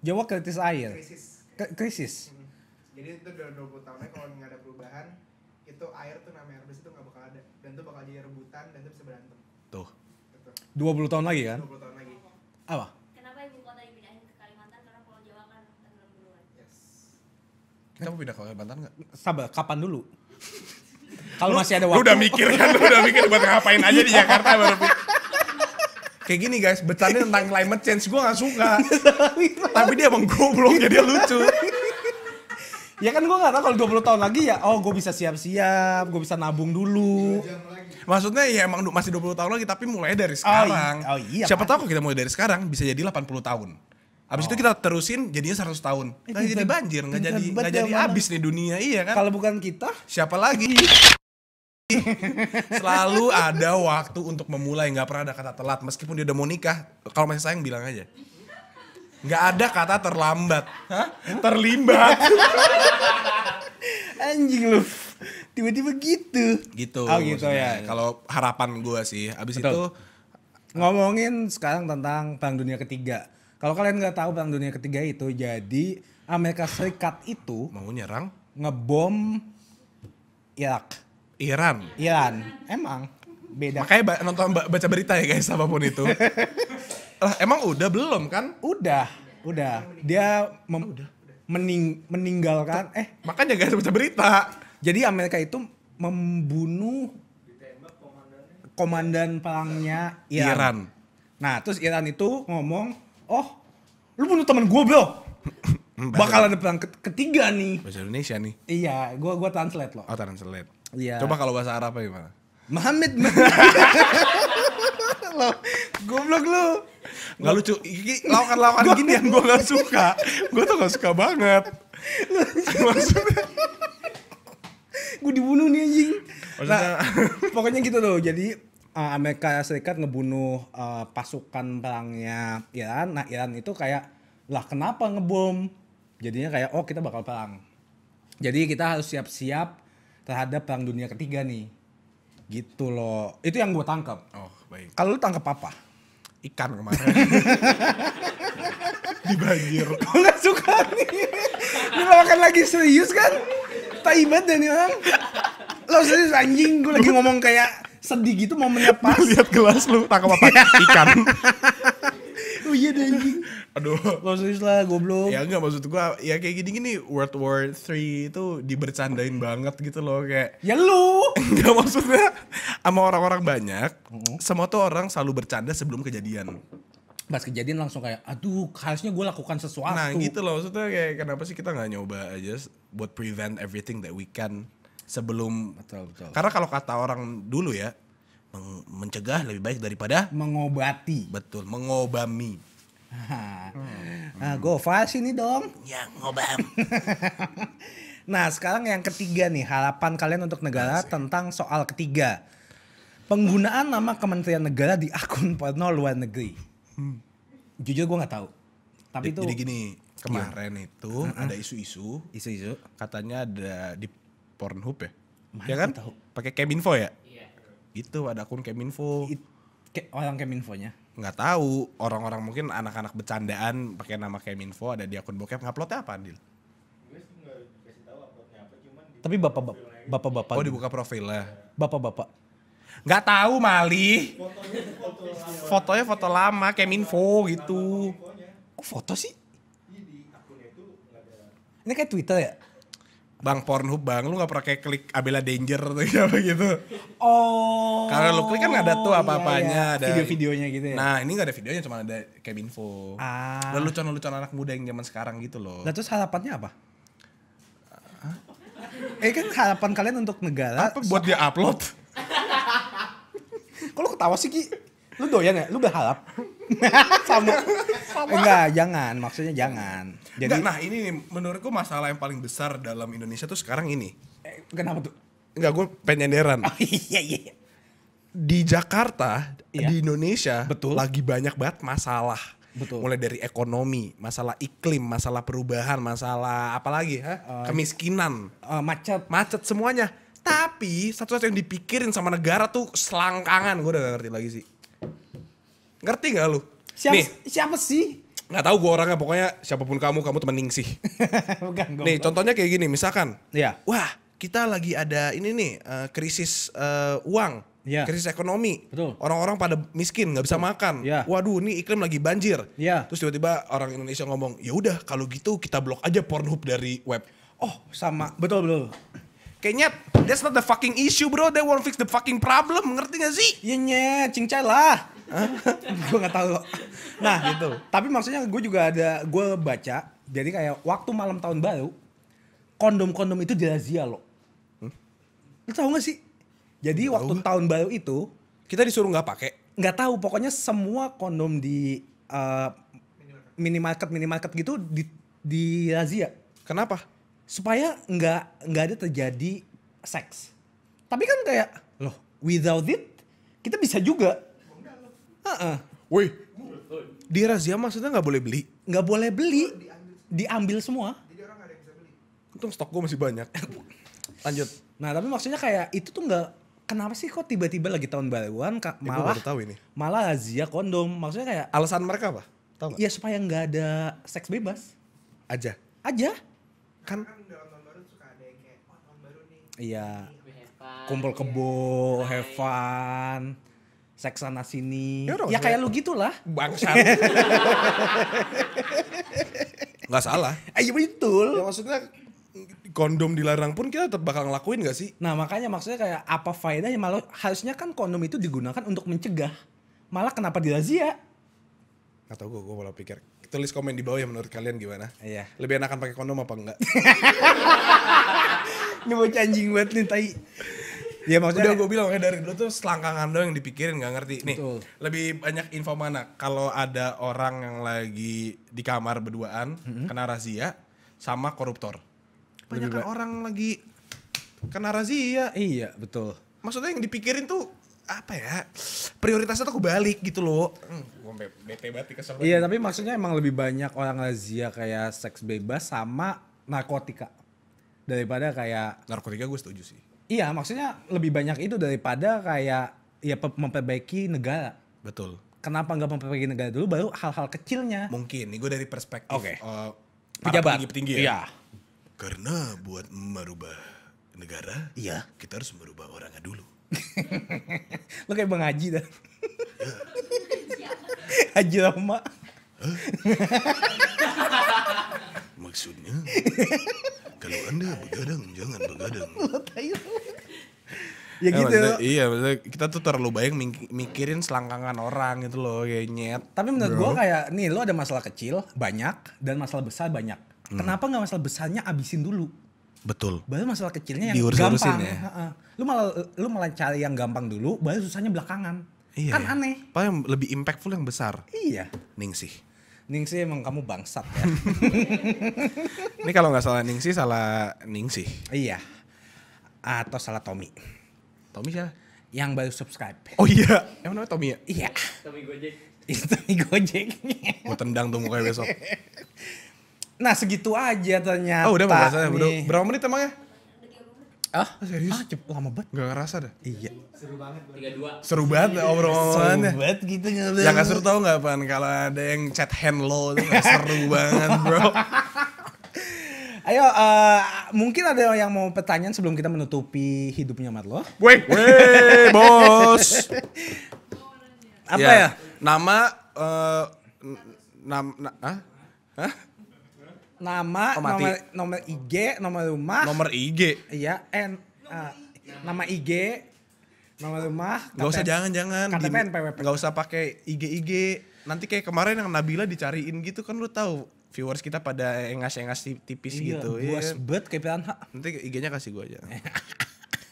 Jawa kritis air. Krisis. Krisis. krisis. Hmm. Jadi itu dalam 20 tahunnya kalau nggak ada perubahan, itu air tuh namanya habis itu nggak bakal ada dan itu bakal jadi rebutan dan itu bisa berantem. Tuh. Gitu. Dua puluh tahun lagi kan? puluh tahun lagi. Apa? Kenapa ibu kota dipindahin ke Kalimantan karena Pulau Jawa kan tenggelam duluan? Yes. Kita mau pindah ke Kalimantan nggak? Sabar, kapan dulu? kalau masih ada waktu. Lu udah mikir kan, lu udah mikir buat ngapain aja di Jakarta baru kayak gini guys bercanda tentang climate change gue gak suka tapi dia emang goblok jadi lucu ya kan gue gak tahu kalau 20 tahun lagi ya oh gue bisa siap-siap gue bisa nabung dulu maksudnya ya emang masih 20 tahun lagi tapi mulai dari oh, sekarang oh, iya siapa tahu kalau kita mulai dari sekarang bisa jadi 80 tahun Abis oh. itu kita terusin jadinya 100 tahun. Nggak iya, jadi banjir, nggak jadi nggak jadi habis nih dunia, iya kan? Kalau bukan kita, siapa lagi? selalu ada waktu untuk memulai nggak pernah ada kata telat meskipun dia udah mau nikah kalau masih sayang bilang aja nggak ada kata terlambat Hah? terlimbat anjing lu tiba-tiba gitu gitu oh, gitu ya kalau harapan gue sih abis Betul. itu ngomongin sekarang tentang bank dunia ketiga kalau kalian nggak tahu bank dunia ketiga itu jadi Amerika Serikat itu mau nyerang ngebom Irak Iran. Iran. Emang beda. Makanya nonton baca berita ya guys apapun itu. lah emang udah belum kan? Udah, udah. Dia mem- udah. Mening- meninggalkan eh makanya guys baca berita. Jadi Amerika itu membunuh komandan perangnya Iran. Iran. Nah, terus Iran itu ngomong, "Oh, lu bunuh teman gue, Bro." Bakal ada perang ketiga nih. Bahasa Indonesia nih. Iya, gue gua translate loh. Oh, translate. Iya. Coba kalau bahasa Arab gimana? Muhammad. lo, goblok lu. Gak lucu. Lawakan-lawakan gini yang gue gak suka. Gue tuh gak suka banget. Maksudnya. gue dibunuh nih anjing. Nah, pokoknya gitu loh. Jadi eh, Amerika Serikat ngebunuh uh, pasukan perangnya Iran. Nah Iran itu kayak lah kenapa ngebom? Jadinya kayak oh kita bakal perang. Jadi kita harus siap-siap terhadap perang dunia ketiga nih gitu loh itu yang gue tangkap oh baik kalau lu tangkap apa ikan kemarin di banjir gue nggak suka nih ini makan lagi serius kan taibat dan nih orang lo serius anjing gue lagi ngomong kayak sedih gitu momennya pas lihat gelas lu tangkap apa ikan oh iya deh anjing Aduh. Maksudnya lah, goblok. Ya enggak maksud gue ya kayak gini-gini World War 3 itu dibercandain banget gitu loh kayak. Ya lu. enggak maksudnya sama orang-orang banyak, uh hmm. -huh. semua tuh orang selalu bercanda sebelum kejadian. Pas kejadian langsung kayak, aduh harusnya gue lakukan sesuatu. Nah gitu loh, maksudnya kayak kenapa sih kita nggak nyoba aja buat prevent everything that we can sebelum. Betul, betul. Karena kalau kata orang dulu ya, mencegah lebih baik daripada mengobati. Betul, mengobami. nah, go fast ini dong. Ya ngobam. nah sekarang yang ketiga nih harapan kalian untuk negara Masih. tentang soal ketiga penggunaan nama Kementerian Negara di akun porno luar negeri. Hmm. Jujur gue nggak tahu. Tapi itu jadi gini kemarin iya. itu uh -huh. ada isu-isu. Isu-isu. Katanya ada di Pornhub ya. Mana ya kan? Pakai Keminfo ya. Iya. Itu ada akun Keminfo. It, ke, orang Keminfonya nggak tahu orang-orang mungkin anak-anak bercandaan pakai nama Keminfo ada di akun bokep nguploadnya apa Andil? Tapi bapak-bapak bapak-bapak. Oh dibuka profil lah Bapak-bapak. Nggak tahu Mali. Fotonya foto lama. Fotonya foto lama Keminfo gitu. Kok foto sih? Iya, ini kayak Twitter ya? Bang Pornhub bang, lu gak pernah kayak klik Abela Danger atau apa gitu. Oh. Karena lu klik kan gak ada tuh iya, apa-apanya. Iya, iya. Video-videonya gitu ya. Nah ini gak ada videonya cuma ada kayak info. Ah. Lalu lucu-lucu anak muda yang zaman sekarang gitu loh. Nah, terus harapannya apa? Hah? Eh kan harapan kalian untuk negara. Apa buat dia upload? Kok lu ketawa sih Ki? Lu doyan ya? Lu berharap? sama. sama. Enggak, jangan. Maksudnya jangan. Jadi enggak, nah ini nih menurutku masalah yang paling besar dalam Indonesia tuh sekarang ini. Eh, kenapa tuh? Enggak, gue penyenderan. Oh, iya, iya iya. Di Jakarta, iya. di Indonesia Betul. lagi banyak banget masalah. Betul. Mulai dari ekonomi, masalah iklim, masalah perubahan, masalah apa lagi? Uh, Kemiskinan, uh, macet, macet semuanya. Tapi satu-satu yang dipikirin sama negara tuh selangkangan, gue udah gak ngerti lagi sih. Ngerti gak lu? Siapa, Nih. siapa sih? Gak tahu gue orangnya, pokoknya siapapun kamu, kamu temen ningsih. Bukan, nih, contohnya kayak gini, misalkan. Iya. Wah, kita lagi ada ini nih, uh, krisis uh, uang. Ya. Krisis ekonomi. Orang-orang pada miskin, nggak bisa makan. Ya. Waduh, ini iklim lagi banjir. Ya. Terus tiba-tiba orang Indonesia ngomong, "Ya udah, kalau gitu kita blok aja Pornhub dari web." Oh, sama. Betul, betul. Kayaknya that's not the fucking issue bro, they won't fix the fucking problem, ngerti gak sih? Iya nyet, cincai lah. gue gak tau loh. Nah gitu. Tapi maksudnya gue juga ada, gue baca, jadi kayak waktu malam tahun baru, kondom-kondom itu dirazia loh. Hmm? Lo tau gak sih? Jadi gak waktu tahu. tahun baru itu, kita disuruh gak pakai? Gak tahu, pokoknya semua kondom di uh, eh, minimarket minimarket gitu di di razia. Kenapa? supaya nggak nggak ada terjadi seks. Tapi kan kayak loh without it kita bisa juga. ah Uh-uh. woi. di razia maksudnya nggak boleh beli? Nggak boleh beli, diambil semua. Jadi orang gak ada yang bisa beli. Untung stok gue masih banyak. Lanjut. Nah tapi maksudnya kayak itu tuh nggak kenapa sih kok tiba-tiba lagi tahun baruan kak ya, eh, malah tahu ini. malah razia kondom maksudnya kayak alasan mereka apa? Tahu Iya supaya nggak ada seks bebas. Aja. Aja kan dalam tahun baru suka ada kayak oh, tahun baru nih iya kumpul iya. kebo yeah. have fun seks sana sini ya, ya kayak lu gitulah bangsa nggak salah ayo ah, iya, betul ya maksudnya kondom dilarang pun kita tetap bakal ngelakuin gak sih? Nah makanya maksudnya kayak apa faedahnya malah harusnya kan kondom itu digunakan untuk mencegah malah kenapa dirazia? Gak tau gue, gue malah pikir tulis komen di bawah ya menurut kalian gimana? Iya. Lebih enakan pakai kondom apa enggak? Ini mau anjing banget nih tai. Ya maksudnya udah gue bilang kayak dari dulu tuh selangkangan doang yang dipikirin nggak ngerti. Nih, Betul. lebih banyak info mana kalau ada orang yang lagi di kamar berduaan -hmm. kena razia sama koruptor. Banyak kan orang lagi kena razia. Iya, betul. Maksudnya yang dipikirin tuh apa ya prioritasnya tuh kebalik gitu loh hmm, gue bete banget iya tapi maksudnya emang lebih banyak orang razia kayak seks bebas sama narkotika daripada kayak narkotika gue setuju sih iya maksudnya lebih banyak itu daripada kayak ya memperbaiki negara betul kenapa nggak memperbaiki negara dulu baru hal-hal kecilnya mungkin ini gue dari perspektif okay. uh, eh, pejabat tinggi-tinggi ya iya. karena buat merubah negara iya kita harus merubah orangnya dulu Lo kayak Bang Haji dah. Haji Roma. Maksudnya, kalau anda begadang, jangan begadang. ya eh, gitu. Ya, maksudnya, iya, maksudnya kita tuh terlalu banyak mikirin selangkangan orang gitu loh, kayak nyet. Tapi menurut gue kayak, nih lo ada masalah kecil banyak dan masalah besar banyak. Hmm. Kenapa nggak masalah besarnya abisin dulu? Betul. Baru masalah kecilnya yang Diurus gampang. Ya? Lu malah lu malah cari yang gampang dulu, baru susahnya belakangan. Iya. Kan iya. aneh. Paling yang lebih impactful yang besar. Iya. Ningsih. Ningsih emang kamu bangsat ya. Ini kalau nggak salah Ningsih salah Ningsih. Iya. Atau salah Tommy. Tommy siapa? Yang baru subscribe. Oh iya, emang namanya Tommy ya? Iya. Tommy Gojek. Tommy Gojek. Gue tendang tuh mukanya besok. Nah segitu aja ternyata. Oh udah pembahasannya. Udah berapa menit emangnya? Ah, serius? Ah, cepet lama banget. Gak ngerasa dah. Iya. Seru banget. Tiga dua. Seru banget ya obrolannya. Seru banget gitu nggak Yang seru tau nggak pan? Kalau ada yang chat hand lo, seru banget bro. Ayo, uh, mungkin ada yang mau pertanyaan sebelum kita menutupi hidupnya lo. Weh, weh, bos. Apa ya? ya? Nama, uh, eh, nama, na, ah? Hah? nama, oh, mati. nomor nomor IG, nomor rumah. Nomor IG. Iya, n uh, nama IG, nomor rumah. nggak gak usah jangan jangan. nggak usah pakai IG IG. Nanti kayak kemarin yang Nabila dicariin gitu kan lu tahu viewers kita pada engas-engas tipis iya, gitu. Iya, bet kayak pilihan Nanti IG-nya kasih gua aja.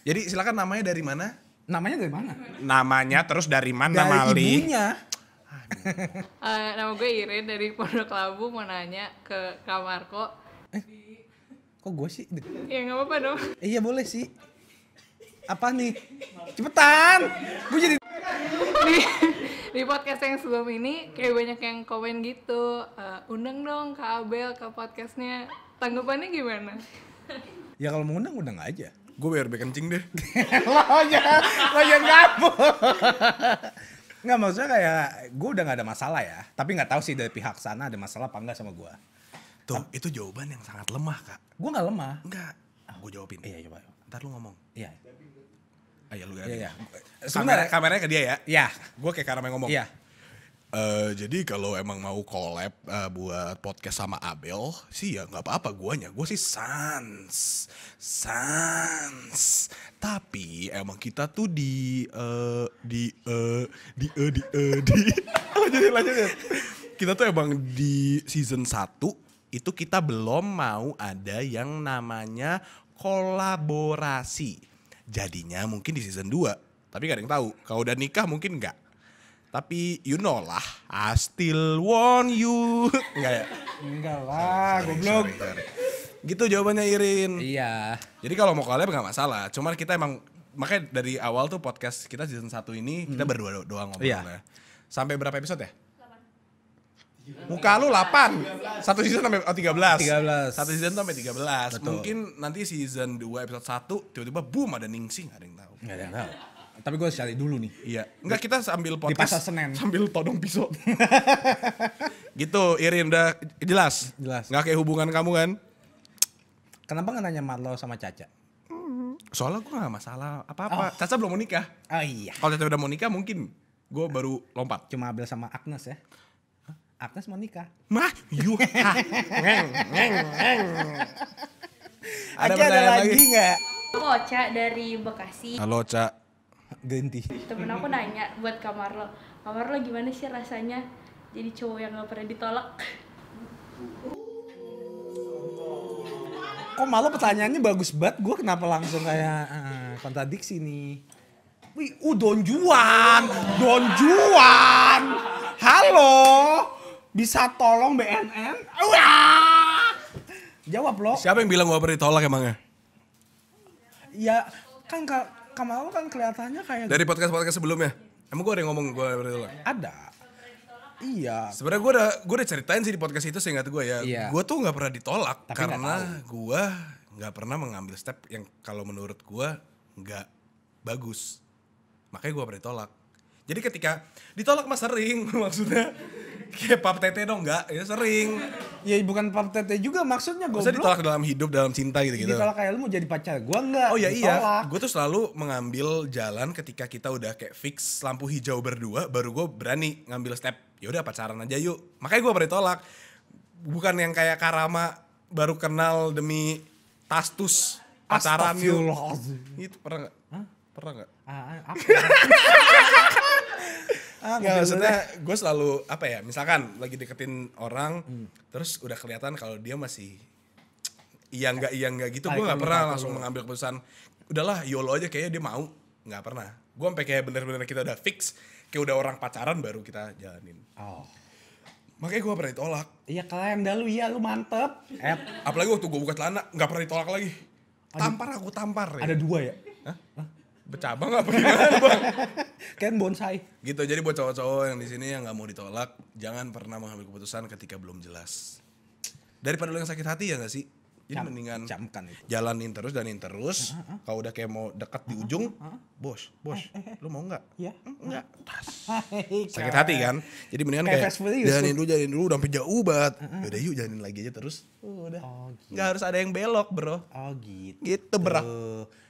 Jadi silakan namanya dari mana? Namanya dari mana? Namanya terus dari mana dari Mali? Ibunya uh, nama gue Irin dari Pondok Labu mau nanya ke Kamarko. Eh, Kok gue sih? ya nggak apa-apa dong. Eh, iya boleh sih. Apa nih? Cepetan. Gue jadi di, di podcast yang sebelum ini kayak banyak yang komen gitu. Uh, undang dong Kak Abel ke podcastnya. Tanggapannya gimana? ya kalau mau undang undang aja. Gue bayar kencing deh. lo aja, lo yang kabur. Enggak maksudnya kayak gue udah gak ada masalah ya. Tapi gak tahu sih dari pihak sana ada masalah apa enggak sama gue. Tuh, itu jawaban yang sangat lemah, Kak. Gue gak lemah. Enggak. Gue jawabin. Iya, coba. Iya, Ntar lu ngomong. Iya. Ayo ah, iya, lu iya, ganti. Iya, iya. kamera kameranya ke dia ya. Iya. Gue kayak karena ngomong. Iya. Uh, jadi kalau emang mau collab uh, buat podcast sama Abel sih ya nggak apa-apa guanya. Gue sih sans, sans. Tapi emang kita tuh di uh, di uh, di uh, di uh, di lanjutin lanjutin. Kita tuh emang di season 1 itu kita belum mau ada yang namanya kolaborasi. Jadinya mungkin di season 2. Tapi gak ada yang tahu. Kalau udah nikah mungkin nggak tapi you know lah, I still want you. Enggak ya? Enggak lah, goblok. Gitu jawabannya Irin. Iya. Jadi kalau mau collab nggak masalah. Cuman kita emang makanya dari awal tuh podcast kita season satu ini hmm. kita berdua doang ngobrolnya. Iya. Sampai berapa episode ya? Muka lu 8. Satu season sampai oh 13. 13. Satu season sampai 13. Betul. Mungkin nanti season 2 episode 1 tiba-tiba boom ada Ningsing, ada yang tahu. Enggak ada yang tahu tapi gue cari dulu nih. Iya. Enggak kita sambil podcast. Di pasar Senen. Sambil todong pisau. gitu, Irin udah jelas. Jelas. nggak kayak hubungan kamu kan? Kenapa nggak nanya Marlo sama Caca? Soalnya gue gak masalah apa-apa. Oh. Caca belum mau nikah. Oh iya. Kalau Caca udah mau nikah mungkin gue baru lompat. Cuma Abel sama Agnes ya. Agnes mau nikah. Mah, you iya. ngeng, Ada, Ada lagi nggak? Halo Ca dari Bekasi. Halo Ca ganti temen aku nanya buat kamar lo kamar lo gimana sih rasanya jadi cowok yang gak pernah ditolak kok malah pertanyaannya bagus banget gue kenapa langsung kayak uh, kontradiksi nih Wih, uh Donjuan, Juan, halo, bisa tolong BNN? Wah! Jawab lo. Siapa yang bilang gue pernah ditolak emangnya? Ya, kan kalau Kamal kan kelihatannya kayak dari podcast-podcast sebelumnya. Emang gue ada yang ngomong gue Ada. Iya. Sebenarnya gue udah gue udah ceritain sih di podcast itu seingat gue ya. Iya. Gue tuh nggak pernah ditolak Tapi karena gue nggak pernah mengambil step yang kalau menurut gue nggak bagus. Makanya gue pernah ditolak. Jadi ketika ditolak mas sering maksudnya kayak pap tete dong enggak ya sering ya bukan pap tete juga maksudnya gue maksudnya ditolak dalam hidup dalam cinta gitu gitu ditolak kayak lu mau jadi pacar gue enggak oh iya iya gue tuh selalu mengambil jalan ketika kita udah kayak fix lampu hijau berdua baru gue berani ngambil step Yaudah udah pacaran aja yuk makanya gue berani tolak bukan yang kayak Karama baru kenal demi tastus pacaran yuk itu pernah nggak pernah nggak ah, ah apa ah, nggak maksudnya gue selalu apa ya misalkan lagi deketin orang hmm. terus udah kelihatan kalau dia masih iya nggak iya nggak gitu gue nggak pernah langsung lo. mengambil keputusan udahlah yolo aja kayaknya dia mau nggak pernah gue sampai kayak bener-bener kita udah fix kayak udah orang pacaran baru kita jalanin oh. makanya gue pernah ditolak iya kalian dah lu iya lu mantep Ep. apalagi waktu gue buka celana nggak pernah ditolak lagi tampar aku tampar ya. ada dua ya Hah? bercabang apa gimana bang? ken bonsai. Gitu jadi buat cowok-cowok yang di sini yang nggak mau ditolak, jangan pernah mengambil keputusan ketika belum jelas. Daripada lo yang sakit hati ya gak sih? Jadi Cam, mendingan camkan itu. jalanin terus jalanin terus. Uh, uh, Kalau udah kayak mau dekat di ujung, bos, bos, eh, eh, eh. lu mau nggak? Iya. Enggak. Mm, Tas. Sakit hati kan? Jadi mendingan kayak, kayak jalanin gitu. dulu, jalanin dulu, udah sampai jauh banget. Udah yuk jalanin lagi aja terus. Oh, udah. Oh, gitu. Gak harus ada yang belok bro. Oh gitu. Gitu bro.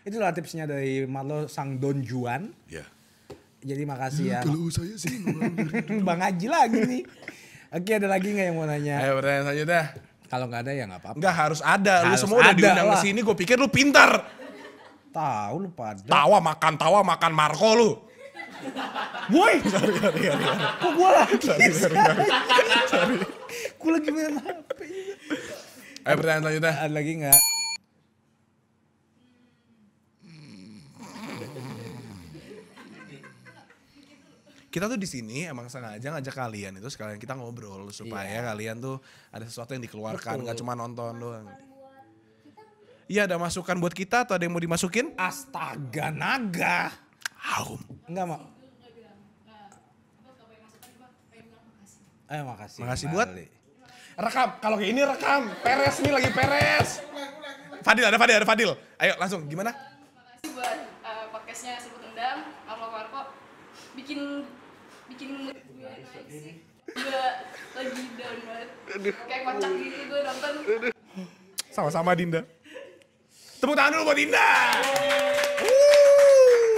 Itu lah tipsnya dari Marlo Sang Don Juan. Iya. Yeah. Jadi makasih ya. Kalau saya sih. Bang Haji lagi nih. Oke ada lagi nggak yang mau nanya? Ayo pertanyaan selanjutnya. Kalau nggak ada ya nggak apa-apa. Nggak harus ada. Harus lu semua udah diundang ke sini. Gue pikir lu pintar. Tahu lu pada. Tawa makan tawa makan Marco lu. Woi. Kok gue lagi? Sorry, sorry, sorry. gue lagi main HP. Ayo eh, pertanyaan selanjutnya. Ada lagi nggak? kita tuh di sini emang sengaja ngajak kalian itu sekalian kita ngobrol supaya yeah. kalian tuh ada sesuatu yang dikeluarkan nggak cuma nonton doang. Iya ada masukan buat kita atau ada yang mau dimasukin? Astaga naga. Aum. Enggak mau. Eh makasih. Makasih buat. Rekam. Kalau kayak ini rekam. Peres nih lagi peres. Fadil ada Fadil ada Fadil. Ayo langsung gimana? bikin mood gue naik sih lagi down banget kayak kocak gitu gue nonton sama-sama Dinda tepuk tangan dulu buat Dinda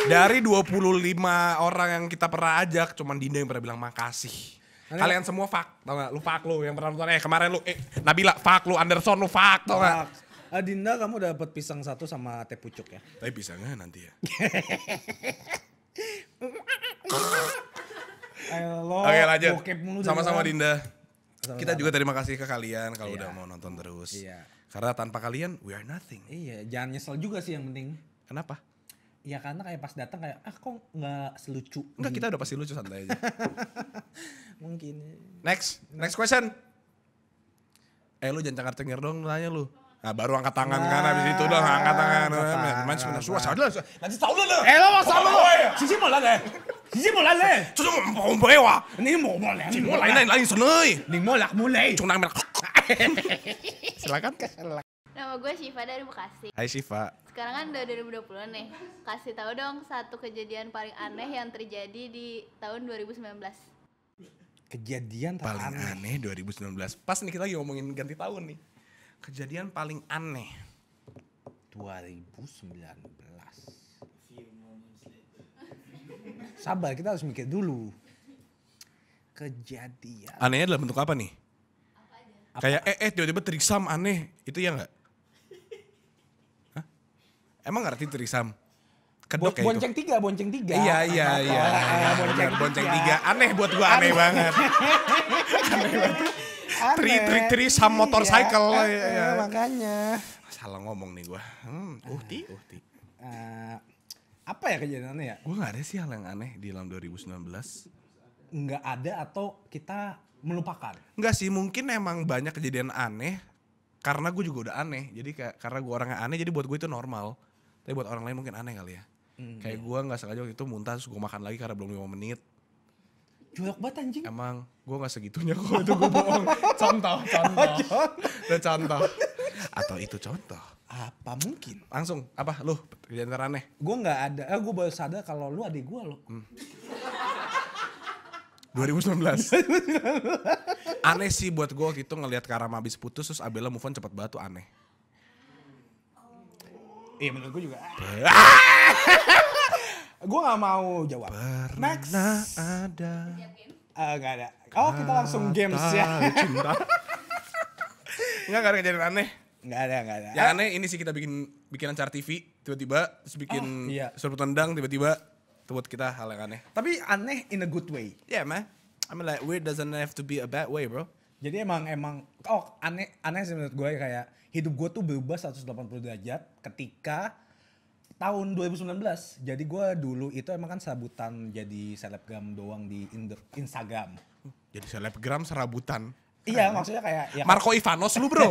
dari 25 orang yang kita pernah ajak, cuman Dinda yang pernah bilang makasih. Kalian, Kalian semua fuck, tau gak? Lu fuck lu yang pernah nonton, eh kemarin lu, eh Nabila fuck lu, Anderson lu fuck, tau gak? Adinda ah, kamu dapat pisang satu sama teh pucuk ya? Tapi pisangnya nanti ya. Oke Oke lanjut. Sama-sama Dinda. Sama-sama. Kita juga terima kasih ke kalian kalau iya. udah mau nonton terus. Iya. Karena tanpa kalian we are nothing. Iya, jangan nyesel juga sih yang penting. Kenapa? Ya karena kayak pas datang kayak ah kok nggak selucu. Enggak kita udah pasti lucu santai aja. Mungkin. Next, next question. Eh lu jangan cengar cengir dong nanya lu. Nah baru angkat tangan nah, kan habis itu dong angkat tangan. Main sebentar suara salah. Nanti salah. Eh lu mau salah. Sisi malah deh. 你冇嚟咧，做咗唔唔俾話，你冇冇嚟，冇嚟嚟嚟 senoi，你冇嚟冇嚟，仲 nang Nama gue Shiva dari Bekasi. Hai Shiva. Sekarang kan udah 2020 nih. Kasih tahu dong satu kejadian paling aneh yang terjadi di tahun 2019. Kejadian paling aneh. aneh 2019. Pas nih kita lagi ngomongin ganti tahun nih. Kejadian paling aneh 2019. sabar kita harus mikir dulu kejadian anehnya dalam bentuk apa nih apa kayak eh eh tiba-tiba terisam aneh itu ya nggak emang ngerti terisam? kedok Bo ya bonceng itu. tiga bonceng tiga iya iya iya, Boceng eh, iya, bonceng, tiga. bonceng tiga aneh buat gua aneh, aneh banget aneh banget tri tri tri sam iya. motorcycle iya, iya, iya. makanya salah ngomong nih gua hmm, uhti uhti uh, apa ya kejadian aneh ya? Gue gak ada sih hal yang aneh di dalam 2019. Nggak ada atau kita melupakan? Nggak sih, mungkin emang banyak kejadian aneh karena gue juga udah aneh. Jadi kayak karena gue orangnya aneh jadi buat gue itu normal. Tapi buat orang lain mungkin aneh kali ya. Hmm. kayak gue gak sengaja waktu itu muntah terus gue makan lagi karena belum lima menit. Jorok banget anjing. Emang gue gak segitunya kok itu gue bohong. contoh, contoh. Udah contoh. Atau itu contoh apa mungkin langsung apa lu di antara aneh gue nggak ada eh, gue baru sadar kalau lu adik gue lo hmm. 2019 aneh sih buat gue gitu ngelihat Karama habis putus terus abela move on cepet banget tuh aneh oh. iya menurut gue juga gue nggak mau jawab Pernah next ada uh, eh, gak ada oh kita langsung games ya cinta nggak ada kejadian aneh Enggak ada, enggak ada. Yang aneh ini sih kita bikin bikin acara TV tiba-tiba, terus bikin oh, iya. surut tendang tiba-tiba. Itu kita hal yang aneh. Tapi aneh in a good way. Yeah, man. I mean like weird doesn't have to be a bad way, bro. Jadi emang emang oh aneh aneh sih menurut gue kayak hidup gue tuh berubah 180 derajat ketika tahun 2019. Jadi gue dulu itu emang kan serabutan jadi selebgram doang di Instagram. Jadi selebgram serabutan. Iya maksudnya kayak ya, kan? Marco Ivanos lu bro.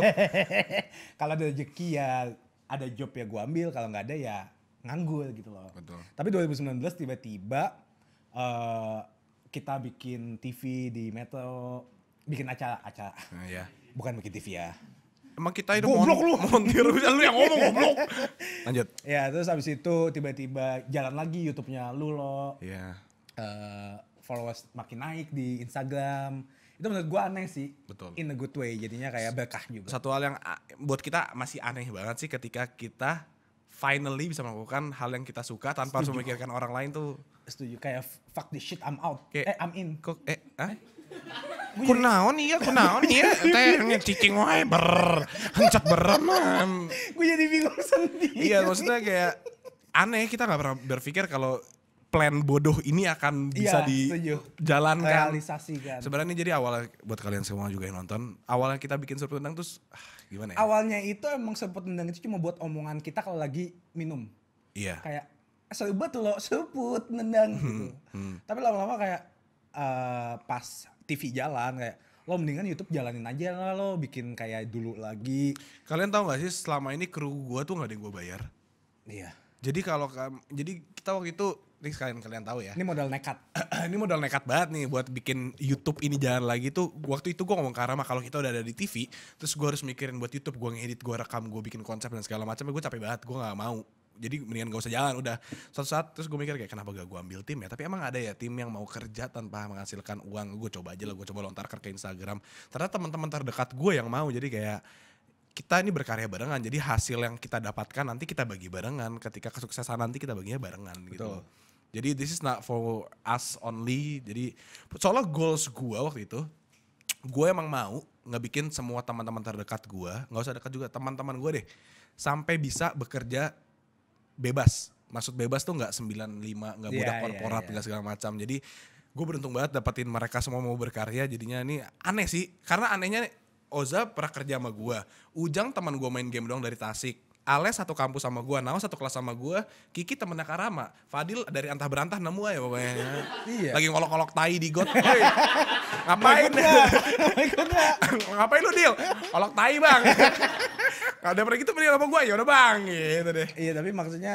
kalau ada rezeki ya ada job ya gue ambil kalau nggak ada ya nganggur gitu loh. Betul. Tapi 2019 tiba-tiba uh, kita bikin TV di Metro, bikin acara-acara. Uh, ah, ya. Bukan bikin TV ya. Emang kita itu goblok lu montir lu yang ngomong goblok. Lanjut. Ya, terus habis itu tiba-tiba jalan lagi YouTube-nya lu loh. Iya. Yeah. Uh, followers makin naik di Instagram itu menurut gue aneh sih betul in a good way jadinya kayak berkah juga satu hal yang buat kita masih aneh banget sih ketika kita finally bisa melakukan hal yang kita suka tanpa harus memikirkan orang lain tuh setuju kayak fuck this shit I'm out kayak, eh I'm in kok eh ah kunaon iya kunaon iya teh cicing wae ber hancet berenam gue jadi bingung sendiri iya maksudnya kayak aneh kita nggak pernah berpikir kalau plan bodoh ini akan bisa ya, dijalankan. Realisasikan. Sebenarnya jadi awalnya buat kalian semua juga yang nonton, awalnya kita bikin surat tendang terus ah, gimana ya? Awalnya itu emang surat tendang itu cuma buat omongan kita kalau lagi minum. Iya. Kayak eh, sobat lo serput nendang hmm, gitu. Hmm. Tapi lama-lama kayak uh, pas TV jalan kayak lo mendingan YouTube jalanin aja lah lo bikin kayak dulu lagi. Kalian tahu gak sih selama ini kru gue tuh gak ada yang gue bayar. Iya. Jadi kalau jadi kita waktu itu ini sekalian kalian tahu ya. Ini modal nekat. ini modal nekat banget nih buat bikin YouTube ini jalan lagi tuh. Waktu itu gue ngomong ke Rama kalau kita udah ada di TV, terus gue harus mikirin buat YouTube, gue ngedit, gue rekam, gue bikin konsep dan segala macam. Gue capek banget, gue nggak mau jadi mendingan gak usah jalan udah suatu saat terus gue mikir kayak kenapa gak gue ambil tim ya tapi emang ada ya tim yang mau kerja tanpa menghasilkan uang gue coba aja lah gue coba lontar ke Instagram ternyata teman-teman terdekat gue yang mau jadi kayak kita ini berkarya barengan jadi hasil yang kita dapatkan nanti kita bagi barengan ketika kesuksesan nanti kita baginya barengan gitu. Betul. gitu jadi this is not for us only. Jadi soalnya goals gue waktu itu, gue emang mau ngebikin semua teman-teman terdekat gue, nggak usah dekat juga teman-teman gue deh, sampai bisa bekerja bebas. Maksud bebas tuh nggak 95, nggak yeah, budak iya, korporat, iya. nggak yeah, segala macam. Jadi gue beruntung banget dapetin mereka semua mau berkarya. Jadinya ini aneh sih, karena anehnya Oza pernah kerja sama gue. Ujang teman gue main game dong dari Tasik. Ale satu kampus sama gue, Nao satu kelas sama gue, Kiki temennya Karama, Fadil dari antah berantah nemu aja pokoknya. iya. Lagi ngolok-ngolok tai di got. ngapain? ngapain lu deal? Ngolok tai bang. Gak ada pergi tuh mending sama gue, ya udah bang gitu deh. Iya tapi maksudnya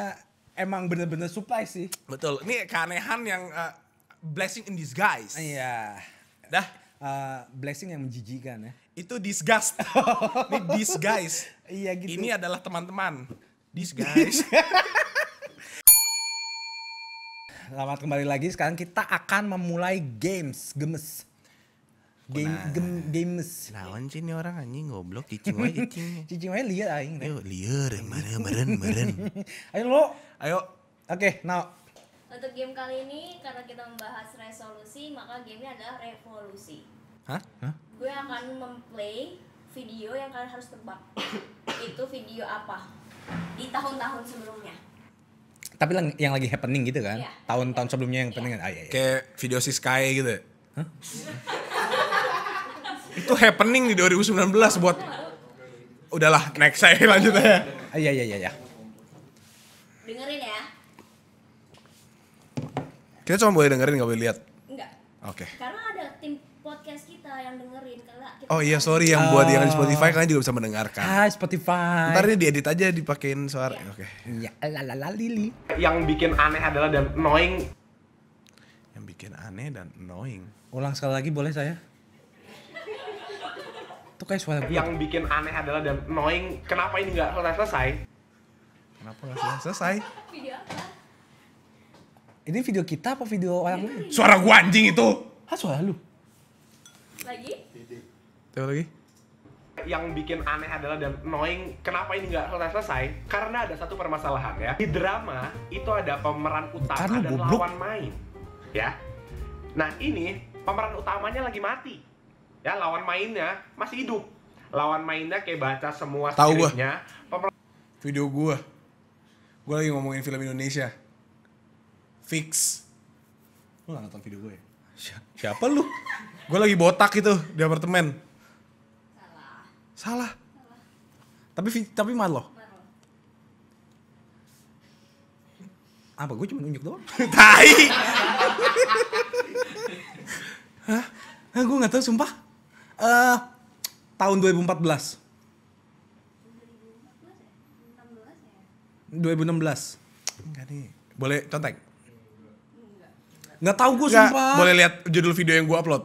emang bener-bener supply sih. Betul, ini keanehan yang uh, blessing in disguise. Iya. Dah, uh, blessing yang menjijikan ya. Itu disgust. Ini disguise. iya gitu. Ini adalah teman-teman. Disguise. Selamat kembali lagi. Sekarang kita akan memulai games gemes. Game nah, gem, games. Lawan sih ini orang anjing goblok cicing wae cicing. cicing wae liar aing. Ayo liar meren meren meren. Ayo lo. Ayo. Oke, okay, now untuk game kali ini karena kita membahas resolusi, maka gamenya adalah revolusi. Hah? Gue akan memplay video yang kalian harus tebak. Itu video apa? Di tahun-tahun sebelumnya. Tapi yang lagi happening gitu kan? Iya. Tahun-tahun yeah. sebelumnya yang happening. kan? Iya. Ah, iya, iya. Kayak video si Sky gitu. Ya? Hah? itu happening di 2019 buat udahlah next saya lanjut aja. Ah, iya iya iya. iya. Kita cuma boleh dengerin gak boleh lihat. Enggak. Oke. Okay. Karena ada tim podcast kita yang dengerin kalau Oh iya sorry yang oh. buat yang di oh. Spotify kalian juga bisa mendengarkan. Hai Spotify. Ntar ini diedit aja dipakein suara. Ya. Oke. Okay. Ya lalala lili. Yang bikin aneh adalah dan annoying. Yang bikin aneh dan annoying. Ulang sekali lagi boleh saya? Itu kayak suara gue. Yang bikin aneh adalah dan annoying. Kenapa ini gak selesai? Kenapa nggak selesai? Video apa? Ini video kita apa video orang lain? Suara gua anjing itu. Hah suara lu? Lagi? Coba lagi. Yang bikin aneh adalah dan knowing kenapa ini nggak selesai-selesai karena ada satu permasalahan ya. Di drama itu ada pemeran utama Bukan, dan lawan main. Ya. Nah, ini pemeran utamanya lagi mati. Ya, lawan mainnya masih hidup. Lawan mainnya kayak baca semua skripnya. Pemeran... Video gua. Gua lagi ngomongin film Indonesia fix lu gak nonton video gue ya? siapa lu? gue lagi botak gitu di apartemen salah salah, salah. tapi tapi malo apa gue cuma nunjuk doang tai hah gue gak tau sumpah. Uh, tahun 2014. 2016. Ya? Enggak nih. Boleh contek? Nggak tahu gue sumpah. Boleh lihat judul video yang gue upload.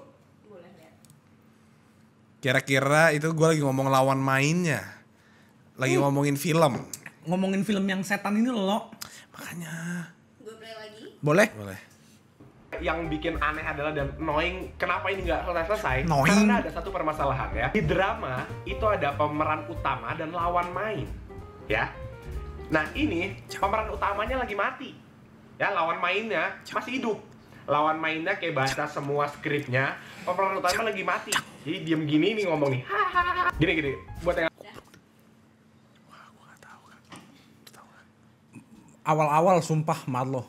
Kira-kira itu gue lagi ngomong lawan mainnya. Lagi hmm. ngomongin film. Ngomongin film yang setan ini loh. Makanya. Gue play lagi? Boleh? Boleh yang bikin aneh adalah dan knowing kenapa ini nggak selesai-selesai knowing. karena ada satu permasalahan ya di drama itu ada pemeran utama dan lawan main ya nah ini pemeran utamanya lagi mati ya lawan mainnya masih hidup lawan mainnya kayak baca semua skripnya pemeran utama lagi mati jadi diem gini nih ngomong nih gini gini buat yang awal-awal sumpah mat lo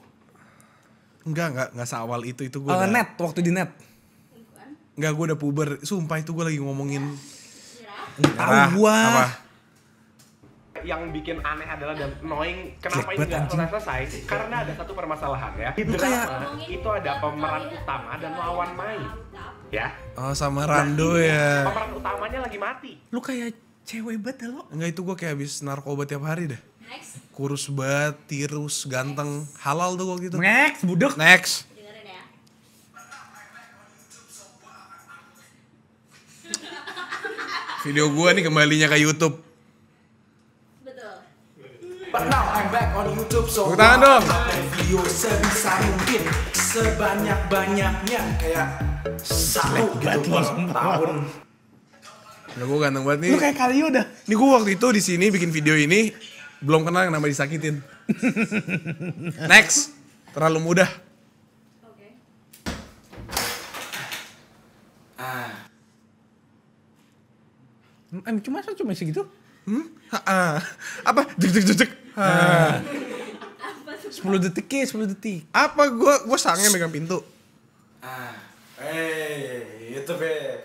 Enggak, enggak, enggak seawal itu itu gue. Uh, udah... net, waktu di net. Enggak, gue udah puber. Sumpah itu gue lagi ngomongin. Tahu gue yang bikin aneh adalah dan annoying kenapa ini nggak selesai karena ada satu permasalahan ya di drama itu ada pemeran utama dan lawan main ya oh sama Rando nah, ya iya, pemeran utamanya lagi mati lu kayak cewek banget ya, lo enggak itu gue kayak habis narkoba tiap hari deh. next kurus banget tirus ganteng next. halal tuh gue gitu next budok next ya. video gue nih kembalinya ke YouTube. But now I'm back on YouTube so Tepuk tangan dong Video sebisa mungkin Sebanyak-banyaknya Kayak satu gitu per tahun Udah gue ganteng banget nih Lu kayak kali udah Ini gue waktu itu di sini bikin video ini Belum kenal yang nama disakitin Next Terlalu mudah Oke. okay. Ah. Em, cuma cuma segitu? hmm? apa jek jek jek. Sepuluh detik sepuluh detik. Apa gua gua sange megang pintu? Ah, eh, itu be.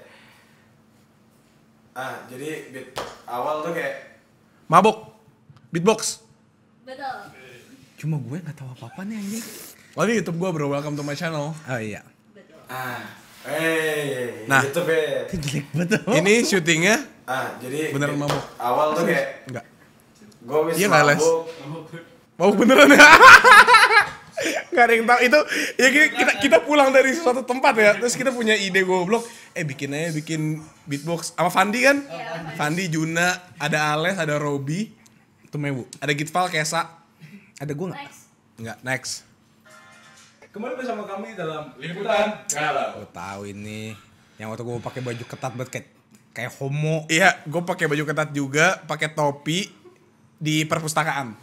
Ah, jadi beat awal tuh kayak mabok, beatbox. Betul. Cuma gue gak tahu apa-apa nih anjing. Oh YouTube gue bro, welcome to my channel. Oh iya. Betul. Ah, eh, nah, itu Ini syutingnya ah jadi beneran mabuk awal tuh kayak enggak gue bisa iya, mabuk mabuk beneran ya? Gak ada yang tahu itu ya kita kita pulang dari suatu tempat ya terus kita punya ide goblok eh bikin aja bikin beatbox sama Fandi kan iya, Fandi Juna ada Ales ada Robi itu mewu ada Gitval Kesa ada gue nggak nggak next kemarin bersama kami dalam liputan galau gue tahu ini yang waktu gue pakai baju ketat banget kayak kayak homo iya gue pakai baju ketat juga pakai topi di perpustakaan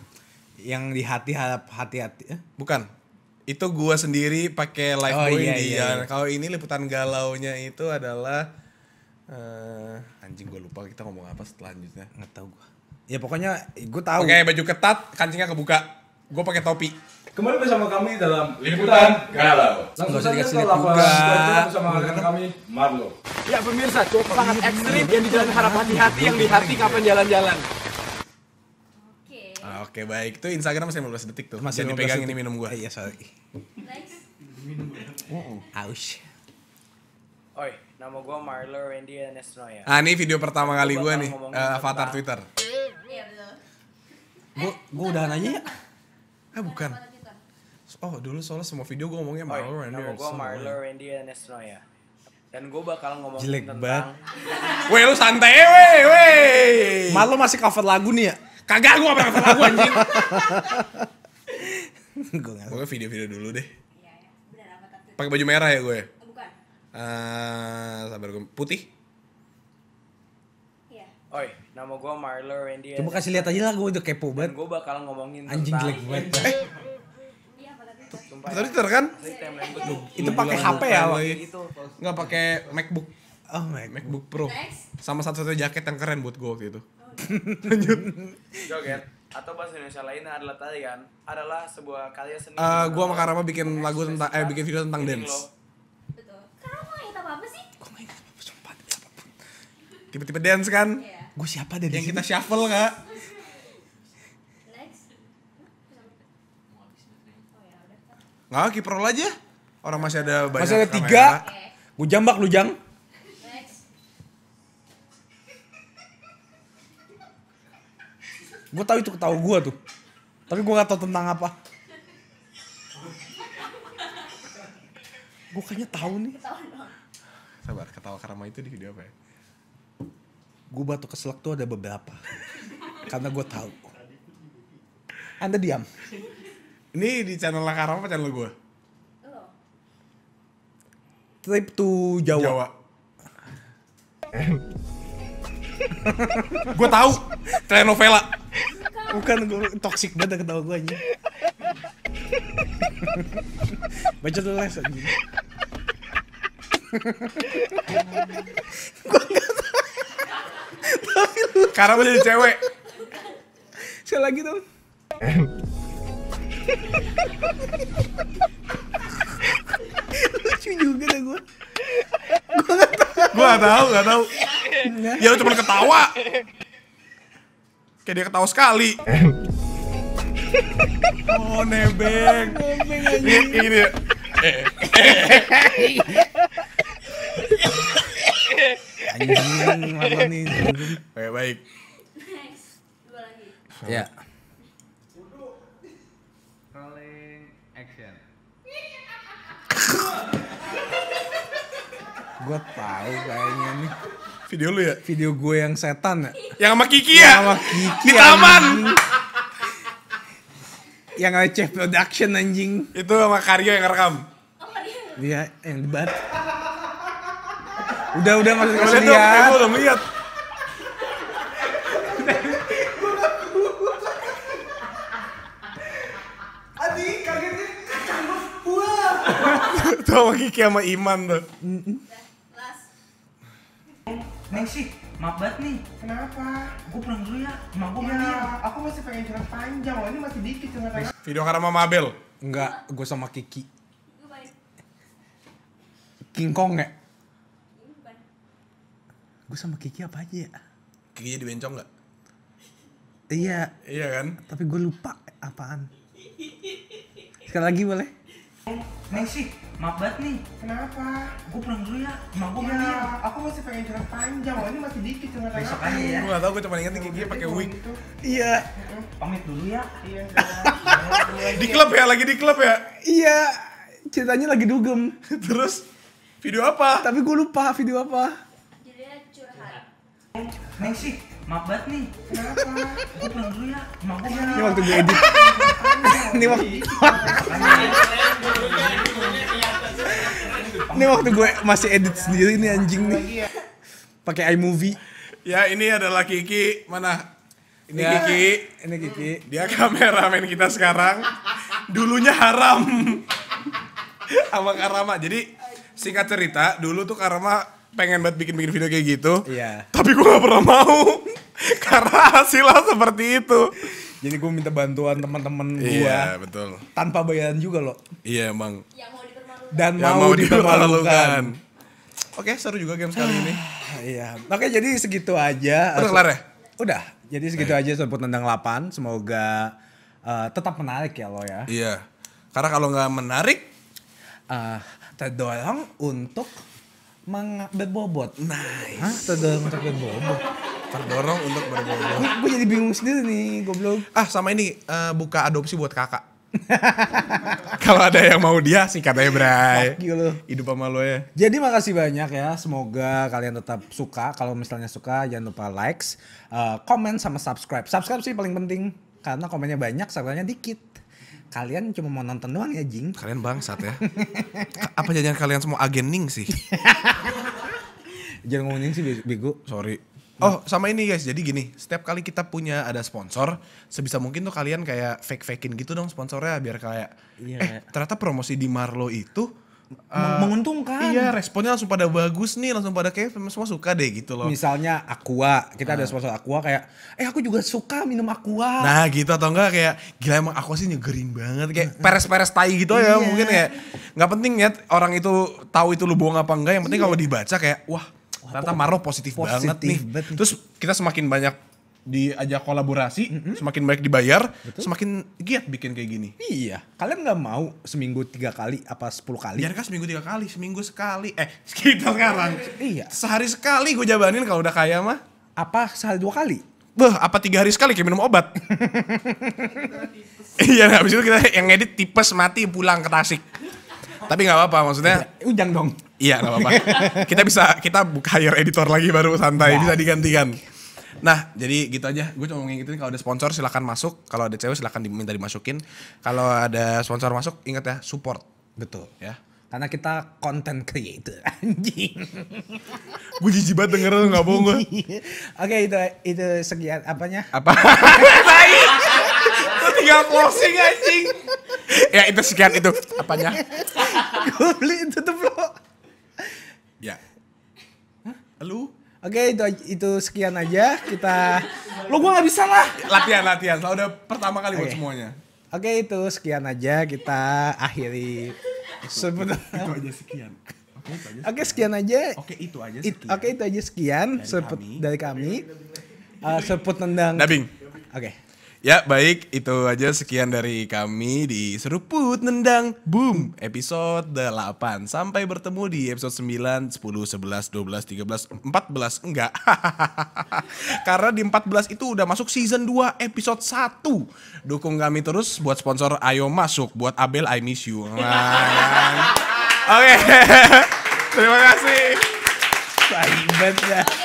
yang di hati hati hati eh? bukan itu gue sendiri pakai live oh, iya, iya, iya, kalau ini liputan galau nya itu adalah uh, anjing gue lupa kita ngomong apa selanjutnya nggak tahu gue ya pokoknya gue tahu pakai baju ketat kancingnya kebuka gue pakai topi Kembali bersama kami dalam Liputan Galau. Langsung saja lihat lapangan bersama rekan kami Marlo. Ya pemirsa, cukup sangat ekstrim yang di jalan harap hati-hati yang di hati kapan jalan-jalan. Oke. Oke baik, itu Instagram masih 15 detik tuh. Masih dipegang ini minum gua. Iya sorry. Minum. Aus. Oi, nama gue Marlo Randy Anesnoya. Ah, ini video pertama kali gue nih, uh, avatar Twitter. Iya, betul. Gue udah nanya ya? Eh, eh bukan oh dulu soalnya semua video gue ngomongnya Marlo oh, iya. Randy Nama gue Marlo Randy Anesno ya dan gue bakal ngomongin Jelek tentang Weh lu santai eh, weh weh Marlo masih cover lagu nih ya? Kagak gue apa cover lagu anjing Gue gak Pokoknya video-video dulu deh iya, iya. Pakai baju merah ya gue? Ya? Oh, bukan uh, Sabar gue Putih? Oi, nama gue Marlo Randy. Coba kasih lihat aja lah gue udah kepo banget. Gue bakal ngomongin Anjing jelek banget. Eh, Twitter ya. kan? Itu pakai iya, HP iya, ya lagi. Iya, Enggak pakai MacBook. Oh, MacBook, MacBook Pro. Sama satu satu jaket yang keren buat gue waktu itu. Oh, Lanjut. Joget ya. atau bahasa Indonesia lainnya adalah tadi kan adalah sebuah karya seni. Eh, uh, gua sama Karama bikin lagu tentang eh bikin video tentang dance. Betul. apa sih? Oh apa tiba-tiba dance kan. Gue siapa deh Yang kita shuffle gak? Nggak, kiprol aja. Orang masih ada banyak Masih ada tiga. Gue jambak lu, Jang. Gue tahu itu ketawa gue tuh. Tapi gue gak tau tentang apa. Gue kayaknya tahu nih. Sabar, ketawa karma itu di video apa ya? Gue batu keselak tuh ada beberapa. Karena gue tahu. Anda diam. Ini di channel Lakaram apa channel gue? Oh. Trip to Jawa. Jawa. gue tahu telenovela. Bukan gue toxic banget ketawa gue aja. Baca dulu les aja. gue nggak tahu. Tapi lu. Karena udah cewek. Sekali lagi dong lucu juga deh gue gue gak tau gak tau ya lu cuma ketawa kayak dia ketawa sekali oh nebeng oh, ini. ini. ini baik. next baik baik ya Gue tahu kayaknya nih. Video lu ya? Video gue yang setan ya? Yang sama Kiki ya? sama Kiki. Di taman. yang ada chef production anjing. Itu sama Karyo yang rekam. dia yang debat. Udah, udah masih ke sini ya. Gue udah melihat. Adi kagetnya kacang Tuh sama Kiki sama Iman tuh. Neng sih, maaf banget nih. Kenapa? Gue pulang dulu ya. Emak gue iya, ya, mandi. Aku masih pengen curhat panjang. ini masih dikit curhat. Video karena sama Abel. Enggak, gue sama Kiki. King Kong ya? Gue sama Kiki apa aja ya? Kikinya dibencong gak? Iya. Iya kan? Tapi gue lupa apaan. Sekali lagi boleh? Neng sih, maaf banget nih kenapa gue pulang dulu ya Maaf gue ya, aku masih pengen curhat panjang ini masih dikit curhat besok aja ya gue gak tau gue cuma inget gigi pakai wig gitu. iya pamit dulu ya iya, iya. di klub ya lagi di klub ya iya ceritanya lagi dugem terus video apa tapi gue lupa video apa Jadi curhat Neng sih, maaf banget nih. Kenapa? Gue pulang dulu ya. Maaf gue Ini waktu gue edit. Iya. Ini waktu ini waktu gue masih edit sendiri nih anjing nih iya. pakai iMovie ya ini adalah Kiki mana ini ya, Kiki ini Kiki dia kameramen kita sekarang dulunya haram sama Karama jadi singkat cerita dulu tuh Karama pengen banget bikin-bikin video kayak gitu iya tapi gue gak pernah mau karena hasilnya seperti itu jadi gue minta bantuan teman-teman gue iya betul tanpa bayaran juga loh iya emang yang dan ya, mau, mau dipermalukan. Oke, seru juga game kali ini. iya. Oke, jadi segitu aja. Udah kelar ya? Udah. Jadi segitu Ayo. aja serput tentang delapan. Semoga uh, tetap menarik ya lo ya. Iya. Karena kalau nggak menarik uh, terdorong untuk meng berbobot. Nice. Hah? Terdorong untuk berbobot. Terdorong untuk berbobot. gue jadi bingung sendiri nih, Gue belum. Ah, sama ini uh, buka adopsi buat kakak. Kalau ada yang mau dia sih katanya Bray. Hidup sama lo ya. Jadi makasih banyak ya. Semoga kalian tetap suka. Kalau misalnya suka jangan lupa likes, uh, komen sama subscribe. Subscribe sih paling penting karena komennya banyak, subscribe-nya dikit. Kalian cuma mau nonton doang ya, Jing. Kalian bangsat ya. Apa jajan kalian semua agen sih? jangan ngomongin sih bego, sorry. Oh, sama ini guys. Jadi gini, setiap kali kita punya ada sponsor, sebisa mungkin tuh kalian kayak fake-fakein gitu dong sponsornya biar kayak iya, eh ternyata promosi di Marlo itu uh, menguntungkan. Iya, responnya langsung pada bagus nih, langsung pada kayak semua suka deh gitu loh. Misalnya Aqua, kita uh. ada ah. sponsor Aqua kayak, eh aku juga suka minum Aqua. Nah gitu atau enggak kayak, gila emang Aqua sih nyegerin banget, kayak peres-peres tai gitu ya iya. mungkin kayak. Gak penting ya orang itu tahu itu lu bohong apa enggak, yang penting iya. kalau dibaca kayak, wah ternyata Marlo positif, positif banget, nih. banget nih. Terus kita semakin banyak diajak kolaborasi, mm -hmm. semakin banyak dibayar, Betul. semakin giat bikin kayak gini. Iya, kalian nggak mau seminggu tiga kali apa sepuluh kali? Biarkan seminggu tiga kali, seminggu sekali. Eh, kita sekarang. Iya. Sehari sekali gue jabanin kalau udah kaya mah. Apa sehari dua kali? Beh, apa tiga hari sekali kayak minum obat? iya, habis itu kita yang edit tipes mati pulang ke Tasik. Tapi nggak apa-apa maksudnya. Iya, ujang dong. Iya nggak apa-apa. kita bisa kita buka hire editor lagi baru santai nah. bisa digantikan. Nah, jadi gitu aja. Gue cuma ngingetin kalau ada sponsor silahkan masuk. Kalau ada cewek silahkan diminta dimasukin. Kalau ada sponsor masuk, ingat ya support. Betul. Ya. Karena kita content creator anjing. gue jijik banget denger lu gak bohong gue. Oke okay, itu itu sekian apanya? Apa? tiga closing anjing ya itu sekian itu apanya gue beli tutup lo ya halo oke Oke itu itu sekian aja kita lo gue nggak bisa lah latihan latihan lo udah pertama kali okay. buat semuanya oke itu sekian aja kita akhiri sebetulnya itu aja sekian oke itu aja sekian, oke, sekian aja oke itu aja It, oke itu aja sekian dari Seput, kami, dari kami. Uh, eh, sebut tendang. Dabing. Oke. Okay. Ya baik, itu aja sekian dari kami di Seruput Nendang Boom episode 8. Sampai bertemu di episode 9, 10, 11, 12, 13, 14. Enggak. Karena di 14 itu udah masuk season 2 episode 1. Dukung kami terus buat sponsor Ayo Masuk, buat Abel I Miss You. Oke. Okay. Terima kasih. Baik banget. Ya.